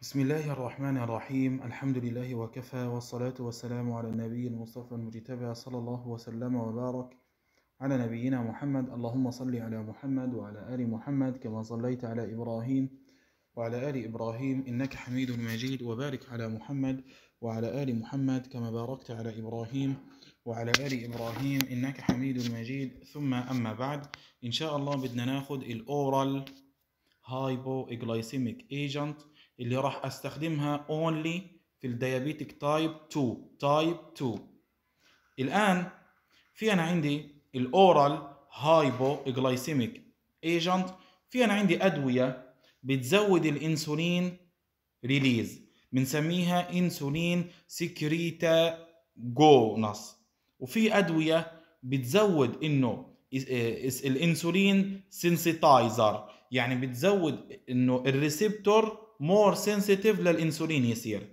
بسم الله الرحمن الرحيم الحمد لله وكفى والصلاة والسلام على النبي المصطفى المجتبى صلى الله وسلم وبارك على نبينا محمد اللهم صل على محمد وعلى آل محمد كما صليت على إبراهيم وعلى آل إبراهيم إنك حميد مجيد وبارك على محمد وعلى آل محمد كما باركت على إبراهيم وعلى آل إبراهيم إنك حميد مجيد ثم أما بعد إن شاء الله بدنا ناخد الأورال هايبو إيجنت اللي راح استخدمها only في الديابيتك تايب 2 تايب 2 الان في انا عندي الاورال هايبو جلايسيميك ايجنت في انا عندي ادويه بتزود الانسولين ريليز بنسميها انسولين سكريتا جونس وفي ادويه بتزود انه الانسولين سنسيتايزر يعني بتزود انه الريسبتور مور سنسيتيف للانسولين يصير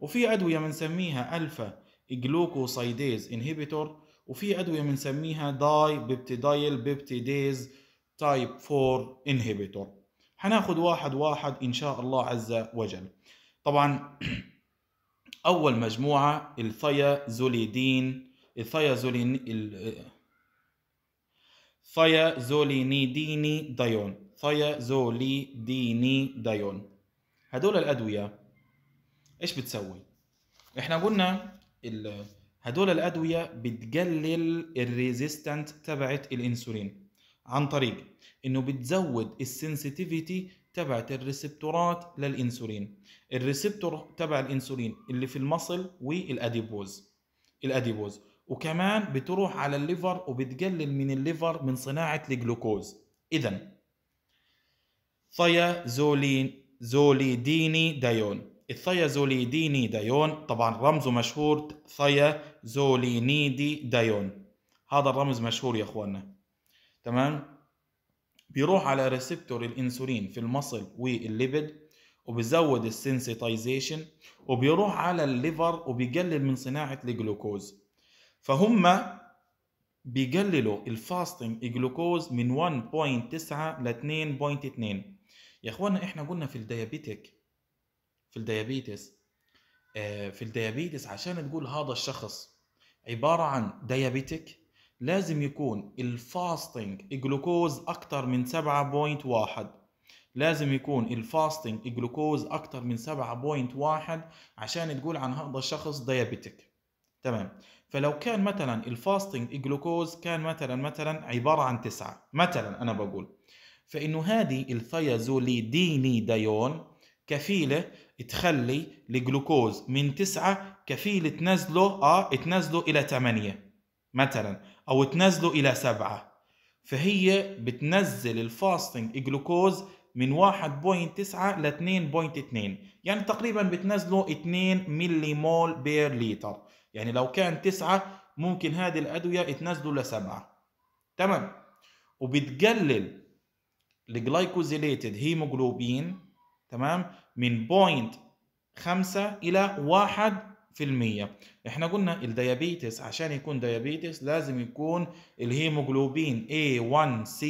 وفي ادويه بنسميها الفا جلوكوسايديز انهبيتور وفي ادويه بنسميها داي بيبتيدايل بيبتيديز تايب 4 انهبيتور هناخد واحد واحد ان شاء الله عز وجل طبعا اول مجموعه الثيازوليدين الثيازولين الثيازولينيديني دايون ثيازوليديني دايون هدول الادويه ايش بتسوي احنا قلنا هدول الادويه بتقلل الريزيستنت تبعت الانسولين عن طريق انه بتزود السنسيتيفيتي تبعت الريسبتورات للانسولين الريسبتور تبع الانسولين اللي في المصل والاديبوز الاديبوز وكمان بتروح على الليفر وبتقلل من الليفر من صناعه الجلوكوز اذا ثيازولين زوليديني دايون زوليديني دايون طبعا رمزه مشهور زولينيدي دايون هذا الرمز مشهور يا اخواننا تمام بيروح على ريسبتور الانسولين في المصل والليبد وبزود السنسيتايزيشن وبيروح على الليفر وبيقلل من صناعه الجلوكوز فهم بيقللوا الفاستنج جلوكوز من 1.9 ل 2.2 يا اخوانا احنا قلنا في الديابيتك في الديابيتس آه، في الديابيتس عشان تقول هذا الشخص عبارة عن ديابيتك لازم يكون الفاستنج جلوكوز أكتر من 7.1 لازم يكون الفاستنج جلوكوز أكتر من 7.1 عشان تقول عن هذا الشخص ديابيتك تمام فلو كان مثلا الفاستنج جلوكوز كان مثلا مثلا عبارة عن 9 مثلا أنا بقول فإنه هذه الثيازوليدينيدايون كفيلة تخلي الجلوكوز من 9 كفيلة تنزله اه تنزله إلى 8 مثلا أو تنزله إلى 7 فهي بتنزل الفاستنج جلوكوز من 1.9 ل 2.2 يعني تقريبا بتنزله 2 ملي مول بير لتر يعني لو كان 9 ممكن هذه الأدوية تنزله ل 7 تمام وبتقلل الجلايكوزيليتد هيموجلوبين تمام من بوينت 5 الى 1 في المية احنا قلنا الديابيتس عشان يكون ديابيتس لازم يكون الهيموجلوبين A1C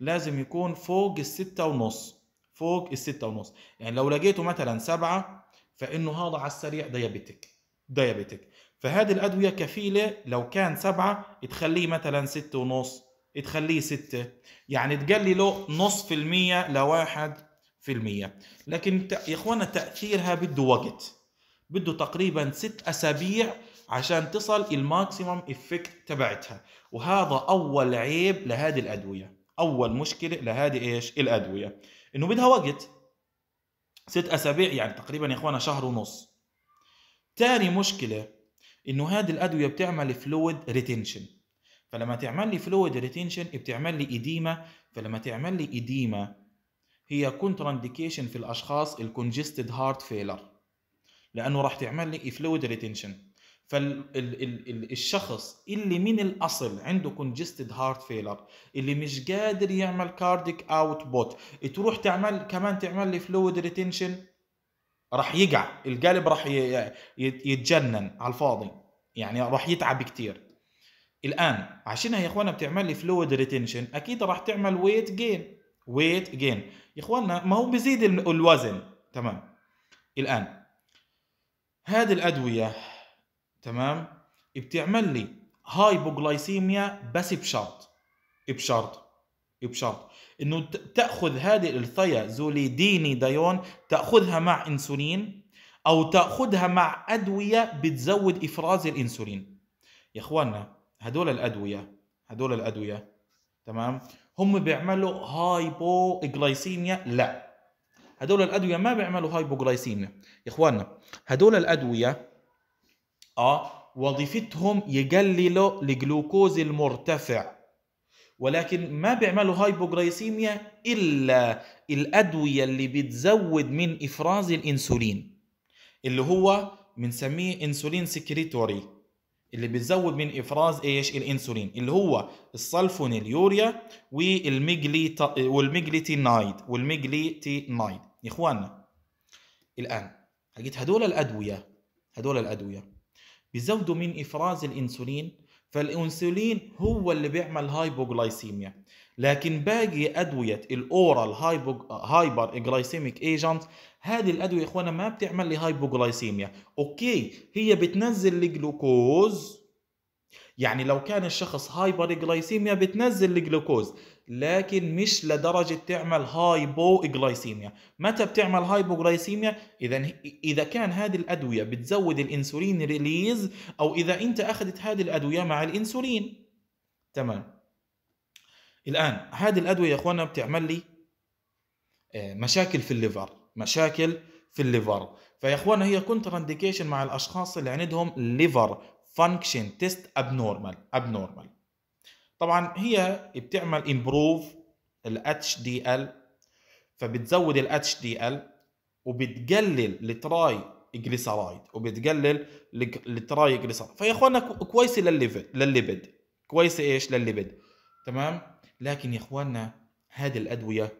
لازم يكون فوق الستة ونص فوق الستة ونص يعني لو لقيته مثلا سبعة فإنه هذا على السريع ديابيتك ديابيتك فهذه الأدوية كفيلة لو كان سبعة تخليه مثلا ستة ونص تخليه ستة يعني تقلي له نص في المية لواحد في المية لكن يا اخوانا تأثيرها بده وقت بده تقريبا ست أسابيع عشان تصل الماكسيموم افكت تبعتها وهذا أول عيب لهذه الأدوية أول مشكلة لهذه إيش الأدوية إنه بدها وقت ست أسابيع يعني تقريبا يا إخوانا شهر ونص تاني مشكلة إنه هذه الأدوية بتعمل فلويد ريتنشن فلما تعمل لي فلويد ريتينشن بتعمل لي إديمة فلما تعمل لي إديمة هي كونتراندكيشن في الأشخاص الكونجستد هارت فيلر لأنه راح تعمل لي فلويد ريتينشن فالشخص اللي من الاصل عنده كونجستد هارت فيلر اللي مش قادر يعمل كارديك اوت بوت تروح تعمل كمان تعمل لي فلويد ريتينشن راح يقع القلب راح يتجنن على الفاضي يعني راح يتعب كتير الان عشانها يا اخوانا بتعمل لي فلويد ريتنشن اكيد راح تعمل ويت جين ويت جين يا اخوانا ما هو بيزيد الوزن تمام الان هذه الادويه تمام بتعمل لي هايبوغلايسيميا بس بشرط بشرط بشرط انه تاخذ هذه الثيازوليديني دايون تاخذها مع انسولين او تاخذها مع ادويه بتزود افراز الانسولين يا اخواننا هدول الادويه هدول الادويه تمام هم بيعملوا هايبوغلايسيميا لا هدول الادويه ما بيعملوا هايبوغلايسيميا يا اخواننا هدول الادويه اه وظيفتهم يقللوا الجلوكوز المرتفع ولكن ما بيعملوا هايبوغلايسيميا الا الادويه اللي بتزود من افراز الانسولين اللي هو بنسميه انسولين سكريتوري اللي بتزود من افراز ايش الانسولين اللي هو السلفونيليوريا والميجلي والميجليتينايد والميجليتينايد يا اخواننا الان لقيت هدول الادويه هدول الادويه بيزودوا من افراز الانسولين فالانسولين هو اللي بيعمل هايبوغلايسيميا لكن باقي ادويه الاورال هايبر جلايسيميك ايجنت هذه الادويه اخوانا ما بتعمل لي هايبوغلايسيميا اوكي هي بتنزل الجلوكوز يعني لو كان الشخص هايبر جلايسيميا بتنزل الجلوكوز لكن مش لدرجه تعمل هايبو جلايسيميا متى بتعمل هايبو جلايسيميا اذا اذا كان هذه الادويه بتزود الانسولين ريليز او اذا انت اخذت هذه الادويه مع الانسولين تمام الان هذه الادويه يا اخوانا بتعمل لي آه، مشاكل في الليفر مشاكل في الليفر فيا اخوانا هي كونتر انديكيشن مع الاشخاص اللي عندهم ليفر فانكشن تيست ابنورمال ابنورمال طبعا هي بتعمل امبروف الاتش دي ال فبتزود الاتش دي ال وبتقلل التراي جليسرايد وبتقلل التراي جليسرايد فيا اخوانا كويسه للليفد للليبد كويسه ايش للليبد تمام لكن يا اخواننا هذه الادويه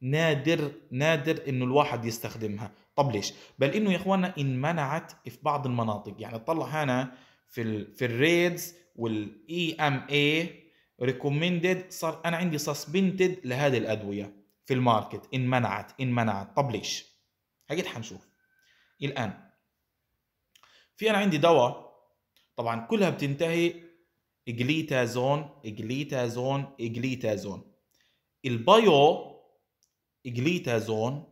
نادر نادر انه الواحد يستخدمها طب ليش بل انه يا اخواننا انمنعت في بعض المناطق يعني اطلع هنا في الـ في الريدز والاي ام اي ريكومندد صار انا عندي سسبندد لهذه الادويه في الماركت انمنعت انمنعت طب ليش هجيت حنشوف الان في انا عندي دواء طبعا كلها بتنتهي جليتازون جليتازون جليتازون البايو جليتازون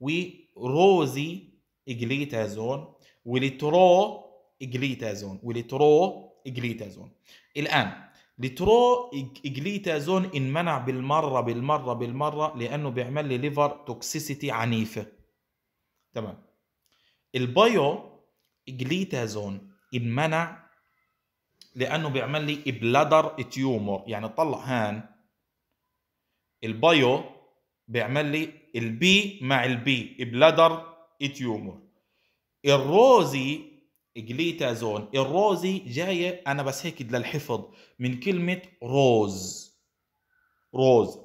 وروزي جليتازون ولترو جليتازون ولترو جليتازون الان لترو جليتازون انمنع بالمره بالمره بالمره لانه بيعمل لي ليفر توكسيسيتي عنيفه تمام البايو جليتازون انمنع لانه بيعمل لي بلادر تيومر يعني طلع هان البايو بيعمل لي البي مع البي بلادر تيومر الروزي جليتازون الروزي جاية أنا بس هيك للحفظ من كلمة روز روز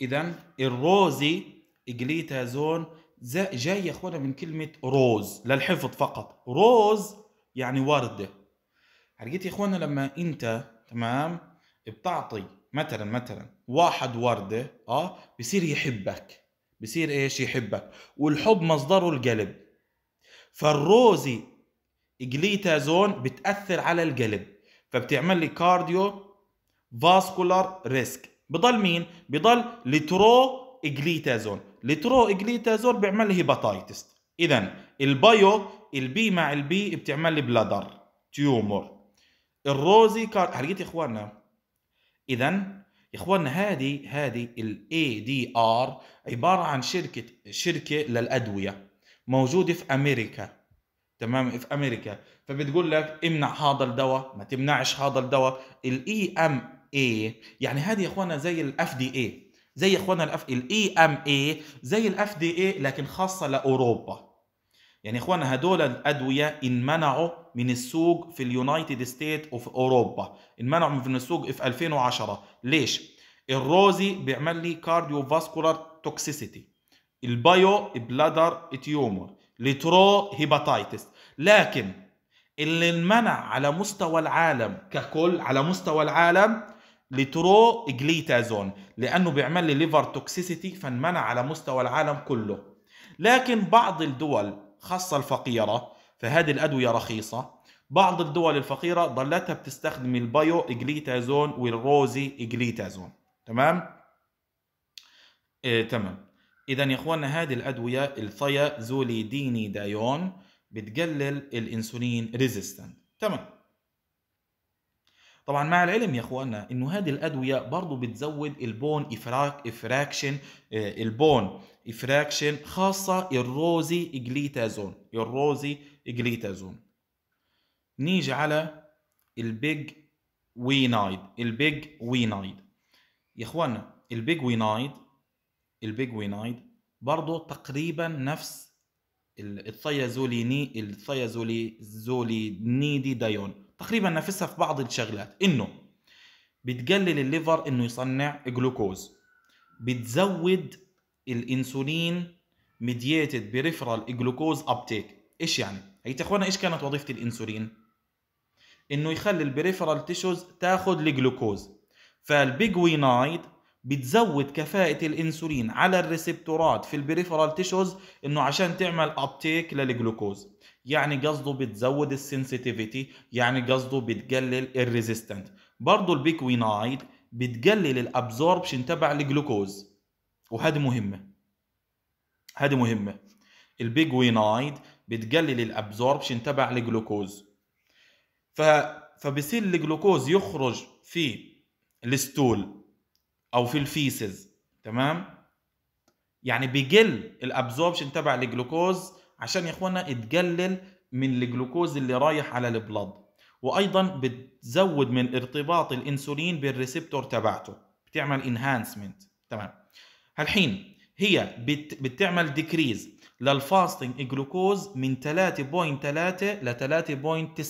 إذا الروزي جليتازون جاي يا اخوانا من كلمه روز للحفظ فقط روز يعني ورده يعني لقيت يا اخوانا لما انت تمام بتعطي مثلا مثلا واحد ورده اه بصير يحبك بصير ايش يحبك والحب مصدره القلب فالروزي جليتازون بتاثر على القلب فبتعمل لي كارديو فاسكولار ريسك بضل مين بضل لترو جليتازون الترو جليتازول بيعمل لي هيباتايتس اذا البايو البي مع البي بتعمل لي بلادر تيومور الروزي كارد حرقت يا اخواننا اذا يا اخواننا هذه هذه الاي دي ار عباره عن شركه شركه للادويه موجوده في امريكا تمام في امريكا فبتقول لك امنع هذا الدواء ما تمنعش هذا الدواء الاي ام e اي يعني هذه يا اخواننا زي الاف دي اي زي اخواننا الاف الاي ام e اي زي الاف دي اي لكن خاصه لاوروبا يعني اخواننا هدول الادويه انمنعوا من السوق في اليونايتد ستيت اوف اوروبا انمنعوا من السوق في 2010 ليش الروزي بيعمل لي كارديو فاسكولار توكسيسيتي البايو بلادر تيومر لترو هيباتايتس لكن اللي انمنع على مستوى العالم ككل على مستوى العالم لترو جليتازون لانه بيعمل لي ليفر توكسيسيتي فانمنع على مستوى العالم كله لكن بعض الدول خاصه الفقيره فهذه الادويه رخيصه بعض الدول الفقيره ظلتها بتستخدم البايو جليتازون والروزي جليتازون تمام إيه تمام اذا يا اخواننا هذه الادويه الثيازوليديني دايون بتقلل الانسولين ريزيستنت تمام طبعا مع العلم يا اخوانا انه هذه الادويه برضه بتزود البون إفراك افراكشن آه، البون افراكشن خاصه الروزي جليتازون الروزي جليتازون نيجي على البيج وينايد البيج وينايد يا اخوانا البيج وينايد البيج وينايد برضه تقريبا نفس الثيازوليني نيدي دايون تقريبا نفسها في بعض الشغلات انه بتقلل الليفر انه يصنع جلوكوز بتزود الانسولين ميدييتد بريفرال جلوكوز ابتيك ايش يعني هي اخوانا ايش كانت وظيفه الانسولين انه يخلي البريفرال تيشوز تاخذ الجلوكوز فالبيج بتزود كفاءة الانسولين على الريسبتورات في البريفرال تيشوز انه عشان تعمل ابتيك للجلوكوز يعني قصده بتزود السنسيتيفيتي يعني قصده بتقلل الريزيستنت برضه البيكوينايد بتقلل الابزوربشن تبع الجلوكوز وهذه مهمة هذه مهمة البيكوينايد بتقلل الابزوربشن تبع الجلوكوز ف... فبصير الجلوكوز يخرج في الستول او في الفيسز تمام يعني بيقل الابزوربشن تبع الجلوكوز عشان يا اخوانا تقلل من الجلوكوز اللي رايح على البلد وايضا بتزود من ارتباط الانسولين بالريسبتور تبعته بتعمل انهانسمنت تمام هالحين هي بتعمل ديكريز للفاستنج جلوكوز من 3.3 ل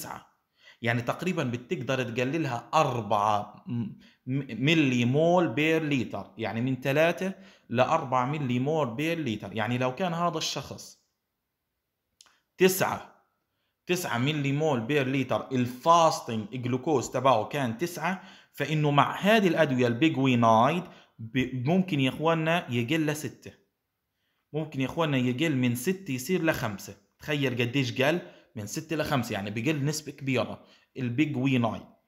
3.9 يعني تقريبا بتقدر تقللها 4 ملي مول بير لتر يعني من 3 ل 4 ملي مول بير لتر يعني لو كان هذا الشخص 9 9 ملي مول بير لتر الفاستنج جلوكوز تبعه كان 9 فانه مع هذه الادويه البيجوينايد ممكن يا اخواننا يقل ل 6 ممكن يا اخواننا يقل من 6 يصير ل 5 تخيل قديش قل من 6 ل 5 يعني بقل نسبه كبيره البيج وي 9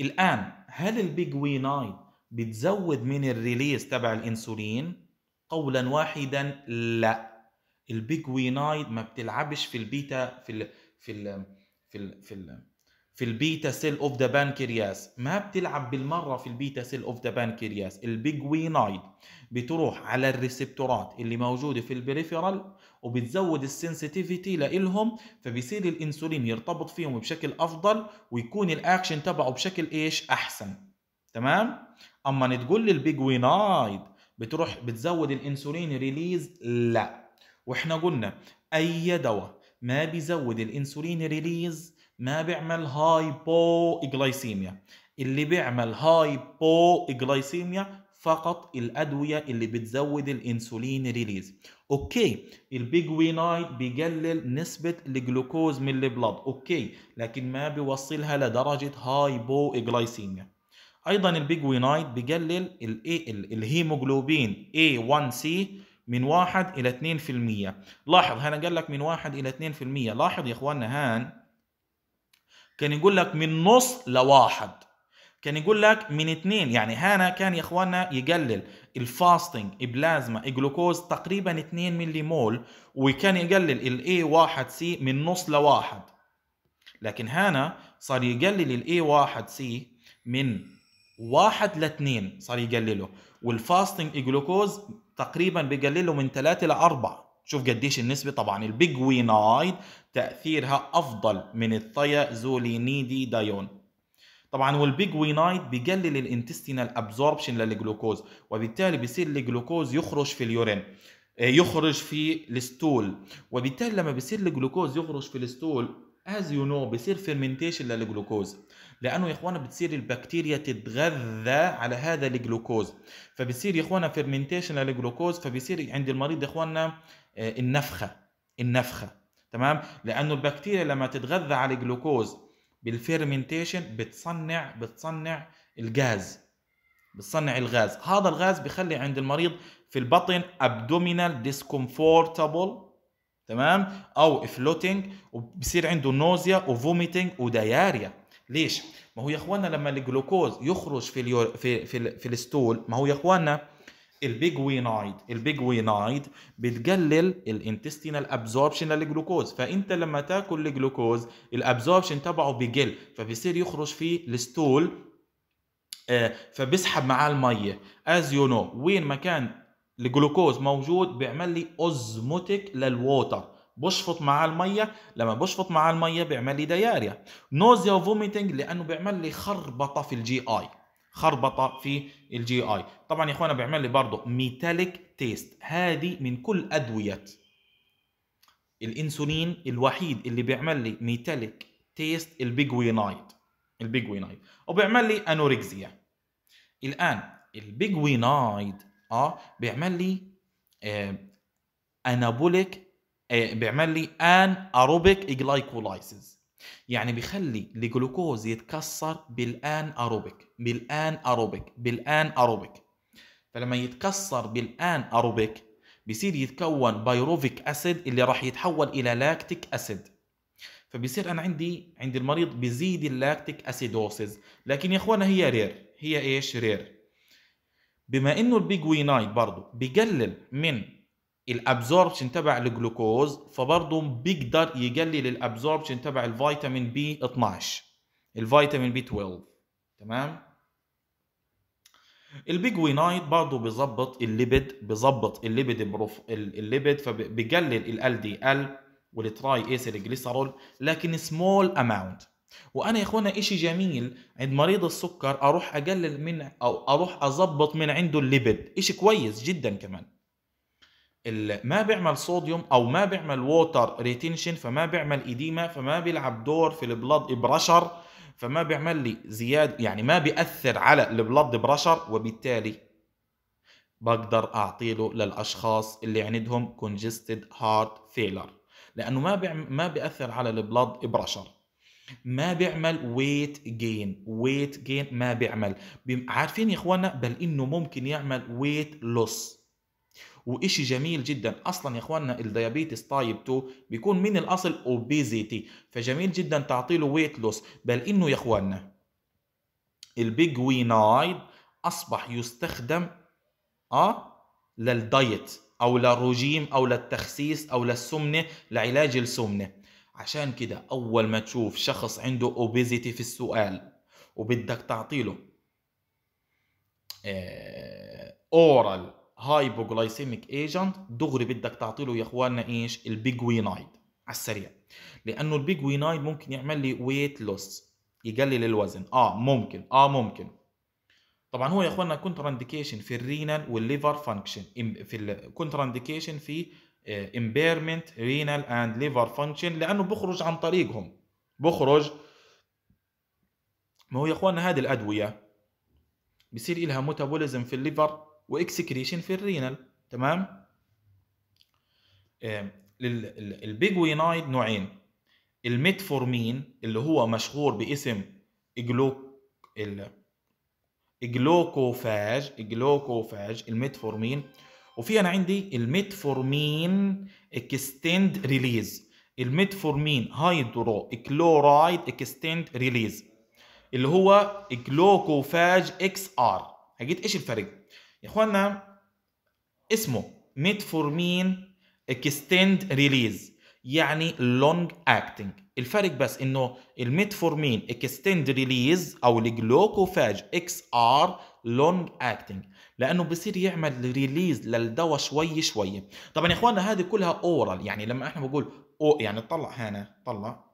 الان هل البيج وي 9 بتزود من الريليز تبع الانسولين قولا واحدا لا البيج وي 9 ما بتلعبش في البيتا في الـ في الـ في الـ في, الـ في البيتا سيل اوف ذا بانكرياس ما بتلعب بالمره في البيتا سيل اوف ذا بانكرياس البيج وي 9 بتروح على الريسبتورات اللي موجوده في البريفيرال وبتزود السنسيتيفيتي لإلهم فبيصير الانسولين يرتبط فيهم بشكل افضل ويكون الاكشن تبعه بشكل ايش احسن تمام اما تقول لي البيجوينايد بتروح بتزود الانسولين ريليز لا واحنا قلنا اي دواء ما بيزود الانسولين ريليز ما بيعمل هايبو جلايسيميا اللي بيعمل هايبو جلايسيميا فقط الادويه اللي بتزود الانسولين ريليز اوكي البيج وي نايت بيقلل نسبه الجلوكوز من البلد اوكي لكن ما بيوصلها لدرجه هايبو جلايسيميا ايضا البيج وي نايت بيقلل الاي الهيموجلوبين A1C من 1 الى 2% لاحظ هنا قال لك من 1 الى 2% لاحظ يا اخواننا هان كان يقول لك من نص لواحد كان يقول لك من اثنين يعني هانا كان يا اخواننا يقلل الفاستنج بلازما جلوكوز تقريبا 2 ملي مول وكان يقلل الاي 1 سي من نص لواحد لكن هانا صار يقلل الاي 1 سي من واحد لاثنين صار يقلله والفاستنج جلوكوز تقريبا بقلله من ثلاثة لأربعة شوف قديش النسبة طبعا البيج وينايد تأثيرها أفضل من الثيازولينيدي دايون طبعا والبيج وينايت بيقلل الانتستينال ابزوربشن للجلوكوز وبالتالي بيصير الجلوكوز يخرج في اليورين آه، يخرج في الستول وبالتالي لما بيصير الجلوكوز يخرج في الستول از يو نو بيصير فيرمنتيشن للجلوكوز لانه يا اخوانا بتصير البكتيريا تتغذى على هذا الجلوكوز فبصير يا اخوانا فيرمنتيشن للجلوكوز فبصير عند المريض يا اخوانا آه، النفخه النفخه تمام لانه البكتيريا لما تتغذى على الجلوكوز بالفيرمنتيشن بتصنع بتصنع الغاز بتصنع الغاز هذا الغاز بخلي عند المريض في البطن ابدومينال ديسكومفورتابل تمام او فلوتنج وبصير عنده نوزيا وفوميتنج ودياريا ليش ما هو يا اخواننا لما الجلوكوز يخرج في في في, في الستول ما هو يا اخواننا البيج وينايد البيج وينايد بتقلل الانتستينال ابزوربشن للجلوكوز فانت لما تاكل الجلوكوز الابزوربشن تبعه بيقل فبيصير يخرج فيه الستول آه، فبيسحب معاه الميه از يو نو وين ما كان الجلوكوز موجود بيعمل لي اوزموتيك للووتر بشفط معاه الميه لما بشفط معاه الميه بيعمل لي دياريا نوزيا وفوميتنج لانه بيعمل لي خربطه في الجي اي خربطه في الجي اي طبعا يا اخوانا بيعمل لي برضه ميتاليك تيست هذه من كل ادويه الانسولين الوحيد اللي بيعمل لي ميتاليك تيست البيجوينايد البيجوينايد وبيعمل لي انوركسيا الان البيجوينايد اه بيعمل لي آه انابوليك آه بيعمل لي ان اروبيك جلايكولايسيس يعني بيخلي الجلوكوز يتكسر بالان اروبيك بالان اروبيك بالان اروبيك فلما يتكسر بالان اروبيك بيصير يتكون بايروفيك اسيد اللي راح يتحول الى لاكتيك اسيد فبيصير انا عندي عند المريض بيزيد اللاكتيك اسيدوسز لكن يا اخوانا هي رير هي ايش رير بما انه البيجوينايد برضه بقلل من الابزوربشن تبع الجلوكوز فبرضه بيقدر يقلل الابزوربشن تبع الفيتامين بي 12 الفيتامين بي 12 تمام البيجوينايت برضه بيظبط الليبيد بيظبط الليبيد بروف الليبيد فبقلل ال دي ال والتراي اسيل جليسرول لكن سمول اماونت وانا يا اخوانا شيء جميل عند مريض السكر اروح اقلل من او اروح اظبط من عنده الليبيد شيء كويس جدا كمان ما بيعمل صوديوم او ما بيعمل ووتر ريتنشن فما بيعمل ايديما فما بيلعب دور في البلد برشر فما بيعمل لي زياده يعني ما بياثر على البلد برشر وبالتالي بقدر اعطيله للاشخاص اللي عندهم كونجستد هارت فيلر لانه ما بيعمل ما بياثر على البلد برشر ما بيعمل ويت جين ويت جين ما بيعمل عارفين يا اخوانا بل انه ممكن يعمل ويت لوس وإشي جميل جدا أصلا يا إخواننا الديابيتس تايب 2 بيكون من الأصل أوبيزيتي فجميل جدا تعطيله ويت لوس بل إنه يا إخواننا البيج وينايد أصبح يستخدم أه للدايت أو للرجيم أو للتخسيس أو للسمنة لعلاج السمنة عشان كده أول ما تشوف شخص عنده أوبيزيتي في السؤال وبدك تعطيله اورال آه، هايبوجلايسيميك ايجنت دغري بدك تعطي له يا اخواننا ايش البيجوينايد على السريع لانه البيجوينايد ممكن يعمل لي ويت لوس يقلل الوزن اه ممكن اه ممكن طبعا هو يا اخواننا اندكيشن في الرينال والليفر فانكشن في اندكيشن في امبيرمنت رينال اند ليفر فانكشن لانه بخرج عن طريقهم بخرج ما هو يا اخواننا هذه الادويه بصير لها ميتابوليزم في الليفر واكسكريشن في الرينال تمام البيجوينايد نوعين الميتفورمين اللي هو مشهور باسم ال جلوكوفاج الجلوكوفاج الميتفورمين وفي انا عندي الميتفورمين اكستند ريليز الميتفورمين هيدرو كلورايد اكستند ريليز اللي هو جلوكوفاج اكس ار هجيت ايش الفرق يا اخوانا اسمه ميتفورمين اكستند ريليز يعني لونج اكتنج الفرق بس انه الميتفورمين اكستند ريليز او الجلوكوفاج اكس ار لونج اكتنج لانه بصير يعمل ريليز للدواء شوي شوي طبعا يا اخوانا هذه كلها اورال يعني لما احنا بقول او يعني طلع هنا طلع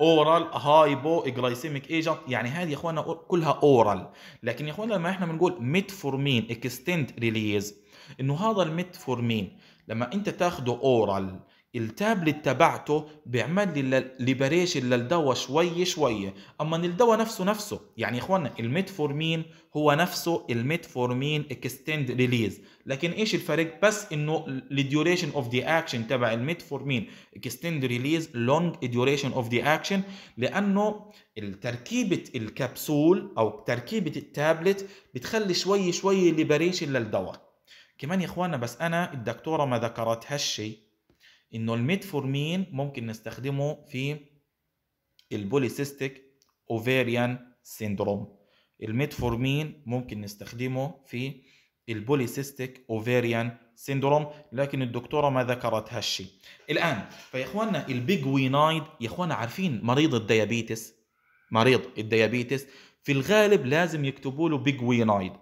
اورال هايبو جلايسيميك ايجنت يعني هذه يا اخوانا كلها اورال لكن يا اخوانا لما احنا بنقول ميتفورمين اكستنت ريليز انه هذا الميتفورمين لما انت تاخده اورال التابلت تبعته بيعمل لي ليبريشن للدواء شوي شوي اما الدواء نفسه نفسه يعني يا اخوانا الميتفورمين هو نفسه الميتفورمين اكستند ريليز لكن ايش الفرق بس انه الديوريشن اوف ذا اكشن تبع الميتفورمين اكستند ريليز لونج ديوريشن اوف ذا اكشن لانه تركيبة الكبسول او تركيبة التابلت بتخلي شوي شوي ليبريشن للدواء كمان يا اخوانا بس انا الدكتورة ما ذكرت هالشيء انه الميتفورمين ممكن نستخدمه في البوليسيستيك اوفيريان سيندروم الميتفورمين ممكن نستخدمه في البوليسيستيك اوفيريان سيندروم لكن الدكتوره ما ذكرت هالشيء الان فيا اخواننا وينايد يا اخواننا عارفين مريض الديابيتس مريض الديابيتس في الغالب لازم يكتبوا له وينايد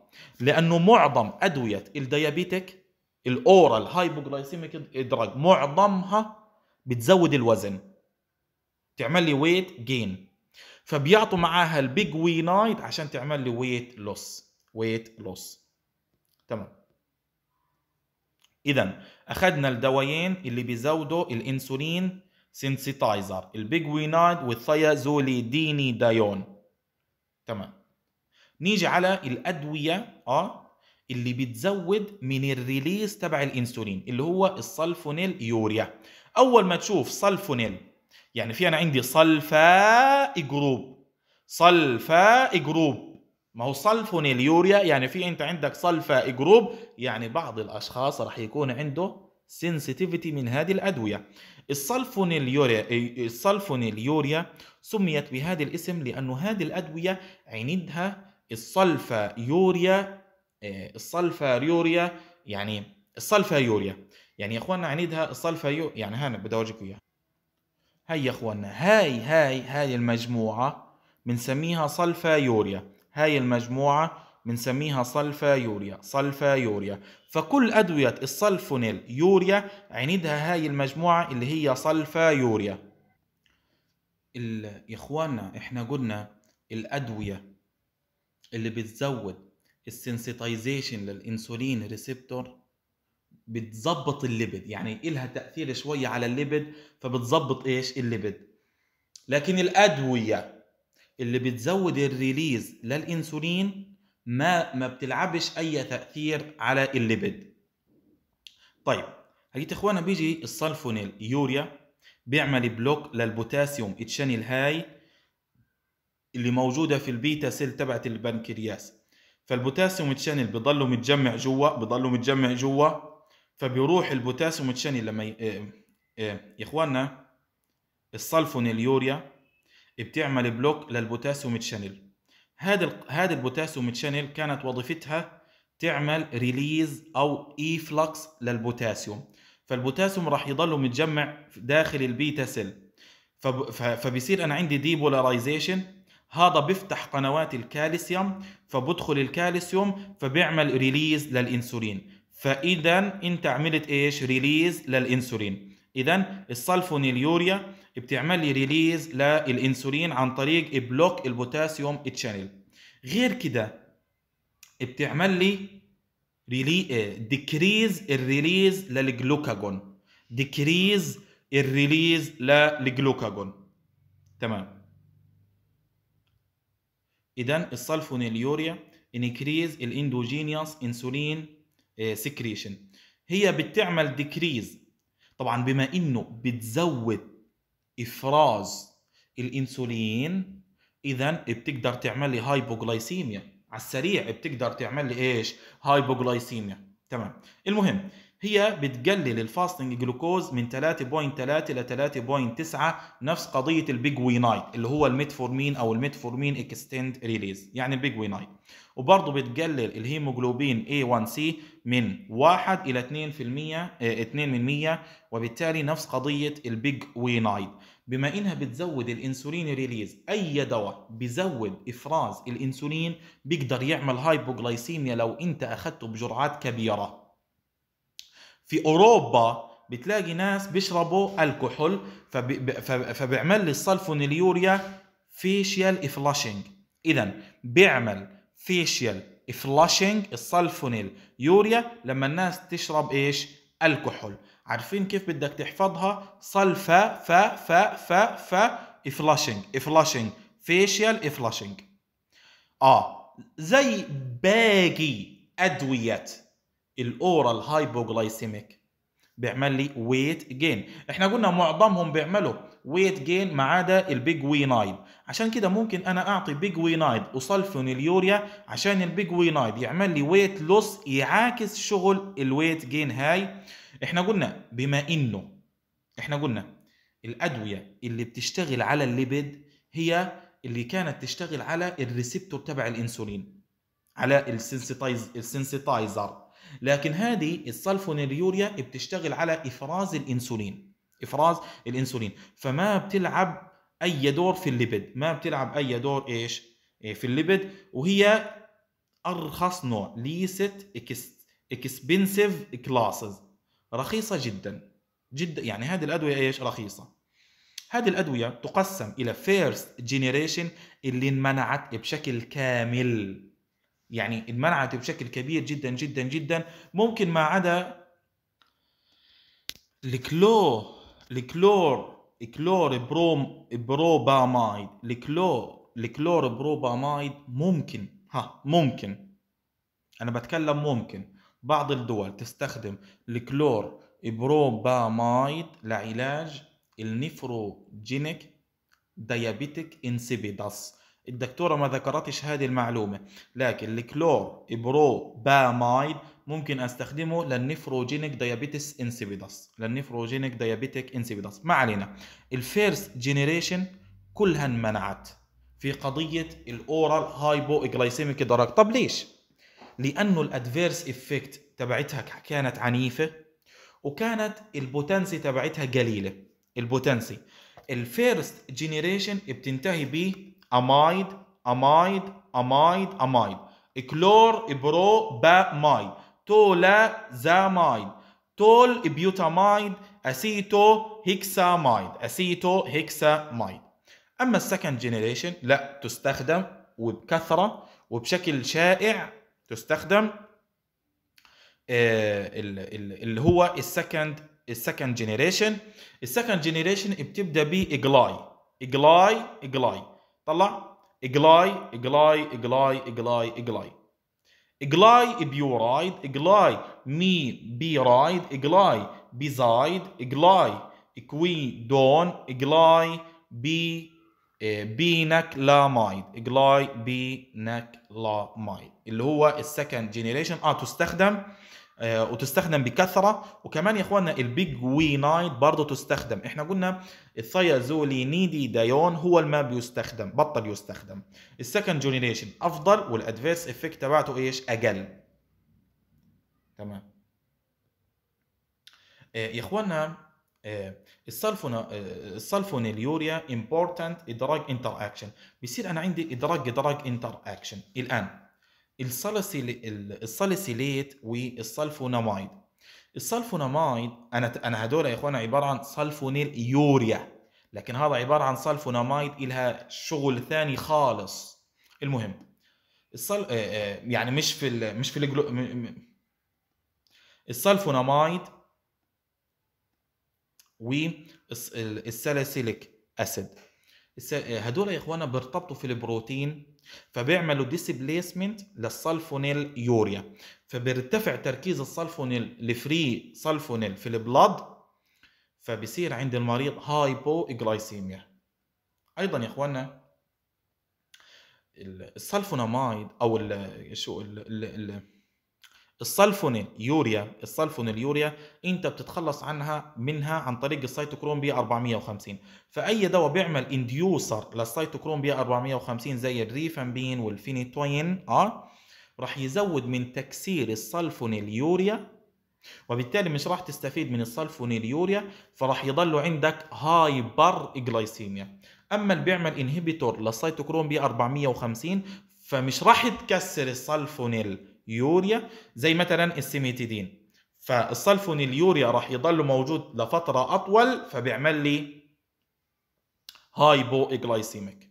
لانه معظم ادويه الديابيتك الاورال هايبوجلايسيميك دراج معظمها بتزود الوزن تعمل لي ويت جين فبيعطوا معاها البيج وينايد عشان تعمل لي ويت لوس ويت لوس تمام اذا اخذنا الدوايين اللي بيزودوا الانسولين سينسيتايزر البيج وينايد والثيازوليديني دايون تمام نيجي على الادويه اه اللي بتزود من الريليز تبع الانسولين اللي هو الصلفونيل يوريا اول ما تشوف صلفونيل يعني في انا عندي صلفا جروب صلفا جروب ما هو صلفونيل يوريا يعني في انت عندك صلفا جروب يعني بعض الاشخاص راح يكون عنده سنسيتيفيتي من هذه الادويه يوريا السلفونيل يوريا سميت بهذا الاسم لانه هذه الادويه عندها الصلفا يوريا آه، الصلفة يعني الصلفا يوريا يعني يا اخواننا عنيدها الصلفا يو يعني هانا بدي اورجيك اياها هاي يا اخواننا هاي هاي هاي المجموعة بنسميها صلفا يوريا هاي المجموعة بنسميها صلفا يوريا صلفا يوريا فكل أدوية الصلفونيل يوريا عنيدها هاي المجموعة اللي هي صلفا يوريا يا إخواننا إحنا قلنا الأدوية اللي بتزود السنسيتايزيشن للانسولين ريسبتور بتظبط الليبد يعني إلها تأثير شوية على الليبد فبتظبط إيش الليبد لكن الأدوية اللي بتزود الريليز للإنسولين ما ما بتلعبش أي تأثير على الليبد طيب هجيت إخوانا بيجي الصلفونيل يوريا بيعمل بلوك للبوتاسيوم اتشانل هاي اللي موجودة في البيتا سيل تبعت البنكرياس فالبوتاسيوم الشنل بضله متجمع جوا بضله متجمع جوا فبيروح البوتاسيوم الشنل لما يا إيه، إيه، اخواننا الصلفون اليوريا بتعمل بلوك للبوتاسيوم تشانل هذا هذا البوتاسيوم تشانل كانت وظيفتها تعمل ريليز او ايفلكس للبوتاسيوم فالبوتاسيوم راح يضله متجمع داخل البيتا سيل فبصير انا عندي ديبولاريزيشن هذا بيفتح قنوات الكالسيوم فبدخل الكالسيوم فبيعمل ريليز للانسولين فاذا انت عملت ايش ريليز للانسولين اذا السلفونيليوريا بتعمل لي ريليز للانسولين عن طريق بلوك البوتاسيوم تشانل غير كده بتعمل لي ريلي ديكريز الريليز للجلوكاجون ديكريز الريليز للجلوكاجون تمام اذا السلفونيليوريا انكريز الاندوجينيوس انسولين آه، سكريشن هي بتعمل ديكريز طبعا بما انه بتزود افراز الانسولين اذا بتقدر تعمل لي هايبوغلايسيميا على السريع بتقدر تعمل لي ايش هايبوغلايسيميا تمام المهم هي بتقلل الفاستنج جلوكوز من 3.3 ل 3.9 نفس قضيه البيج وينايت اللي هو الميتفورمين او الميتفورمين اكستند ريليز يعني البيج وينايت وبرضه بتقلل الهيموجلوبين A1C من 1 الى 2% 2 آه، من 100 وبالتالي نفس قضيه البيج وينايت بما انها بتزود الانسولين ريليز اي دواء بيزود افراز الانسولين بيقدر يعمل هايبوجلايسيميا لو انت اخذته بجرعات كبيره في اوروبا بتلاقي ناس بيشربوا الكحول فبيعمل لي السلفونيليوريا فيشيال افلاشنج اذا بيعمل فيشيال افلاشنج السلفونيل يوريا لما الناس تشرب ايش الكحول عارفين كيف بدك تحفظها صلفا فا فا فا ف افلاشنج افلاشنج فيشيال افلاشنج اه زي باقي ادويه الاورال هايبوغلايسيميك بيعمل لي ويت جين احنا قلنا معظمهم بيعملوا ويت جين ما عدا البيج وينايد عشان كده ممكن انا اعطي بيج وينايد اليوريا عشان البيج وينايد يعمل لي ويت لوس يعاكس شغل الويت جين هاي احنا قلنا بما انه احنا قلنا الادويه اللي بتشتغل على الليبيد هي اللي كانت تشتغل على الريسبتور تبع الانسولين على السنسيتايز السنسيتايزر لكن هذه السلفونيليوريا بتشتغل على افراز الانسولين افراز الانسولين فما بتلعب اي دور في الليبيد ما بتلعب اي دور ايش إيه، في الليبيد وهي ارخص نوع ليست اكسبنسيف كلاسز رخيصه جدا جدا يعني هذه الادويه ايش رخيصه هذه الادويه تقسم الى فيرست جينيريشن اللي انمنعت بشكل كامل يعني انمنعت بشكل كبير جدا جدا جدا ممكن ما عدا الكلو الكلور كلور بروم بروبامايد الكلو الكلور بروبامايد ممكن ها ممكن انا بتكلم ممكن بعض الدول تستخدم الكلور بروبامايد لعلاج النيفروجينيك ديابيتيك انسيبيدس الدكتورة ما ذكرتش هذه المعلومة لكن الكلور برو بامايد ممكن استخدمه للنفروجينيك ديابيتس انسيبيدس للنفروجينيك ديابيتيك انسيبيدس ما علينا الفيرست جينيريشن كلها انمنعت في قضية الأورال هايبو جلايسيميك دراج طب ليش؟ لأنه الأدفيرس إفكت تبعتها كانت عنيفة وكانت البوتنسي تبعتها قليلة البوتنسي الفيرست جينيريشن بتنتهي ب امايد امايد امايد امايد كلور برو با مايد تولا زامايد تول بيوتامايد اسيتو هيكسامايد اسيتو هيكسامايد اما السكند جينيريشن لا تستخدم وبكثره وبشكل شائع تستخدم آه، اللي هو السكند السكند جينيريشن السكند جينيريشن بتبدا باجلاي اجلاي اجلاي طلع اجلاي اجلاي اجلاي اجلاي اجلاي اجلاي بيورايد اجلاي مي بيرايد اجلاي بيزايد اجلاي دون اجلاي بي آه، بينكلامايد اجلاي مايد اللي هو السكند جينيريشن اه تستخدم آه، وتستخدم بكثره وكمان يا اخوانا البيج وي نايت برضه تستخدم احنا قلنا الثيازولينيدي دايون هو ما بيستخدم بطل يستخدم السكند جنريشن افضل والادفيرس افكت تبعته ايش اقل تمام آه، يا اخوانا السلفون السلفون اليوريا امبورتنت دراج انتر اكشن بيصير انا عندي ادراج دراج انتر اكشن الان الصاليسيليت والصلفونامايد الصلفونامايد انا انا هدول يا اخوانا عباره عن صلفونيل يوريا لكن هذا عباره عن صلفونامايد الها شغل ثاني خالص المهم الصل... آه، آه، يعني مش في ال... مش في الجلو... الصلفونامايد والساليسيليك اسيد هدول يا اخوانا بيرتبطوا في البروتين فبيعملوا ديسبليسمنت للسلفونيل يوريا فبيرتفع تركيز السلفونيل الفري سلفونيل في البلد فبصير عند المريض هايبو جلايسيميا ايضا يا اخوانا السلفونامايد او الـ شو الـ الـ الـ الصلفونيل يوريا الصلفونيل يوريا انت بتتخلص عنها منها عن طريق السيتوكروم بي 450 فاي دواء بيعمل انديوسر للسيتوكروم بي 450 زي الريفامبين والفينيتوين اه راح يزود من تكسير الصلفونيل يوريا وبالتالي مش راح تستفيد من اليوريا فراح يضل عندك هايبر جلايسيميا اما اللي بيعمل انهبيتور للسيتوكروم بي 450 فمش راح تكسر الصلفونيل يوريا زي مثلا السيميتيدين فالسلفونيل اليوريا راح يضل موجود لفتره اطول فبيعمل لي هايبو إجلايسيميك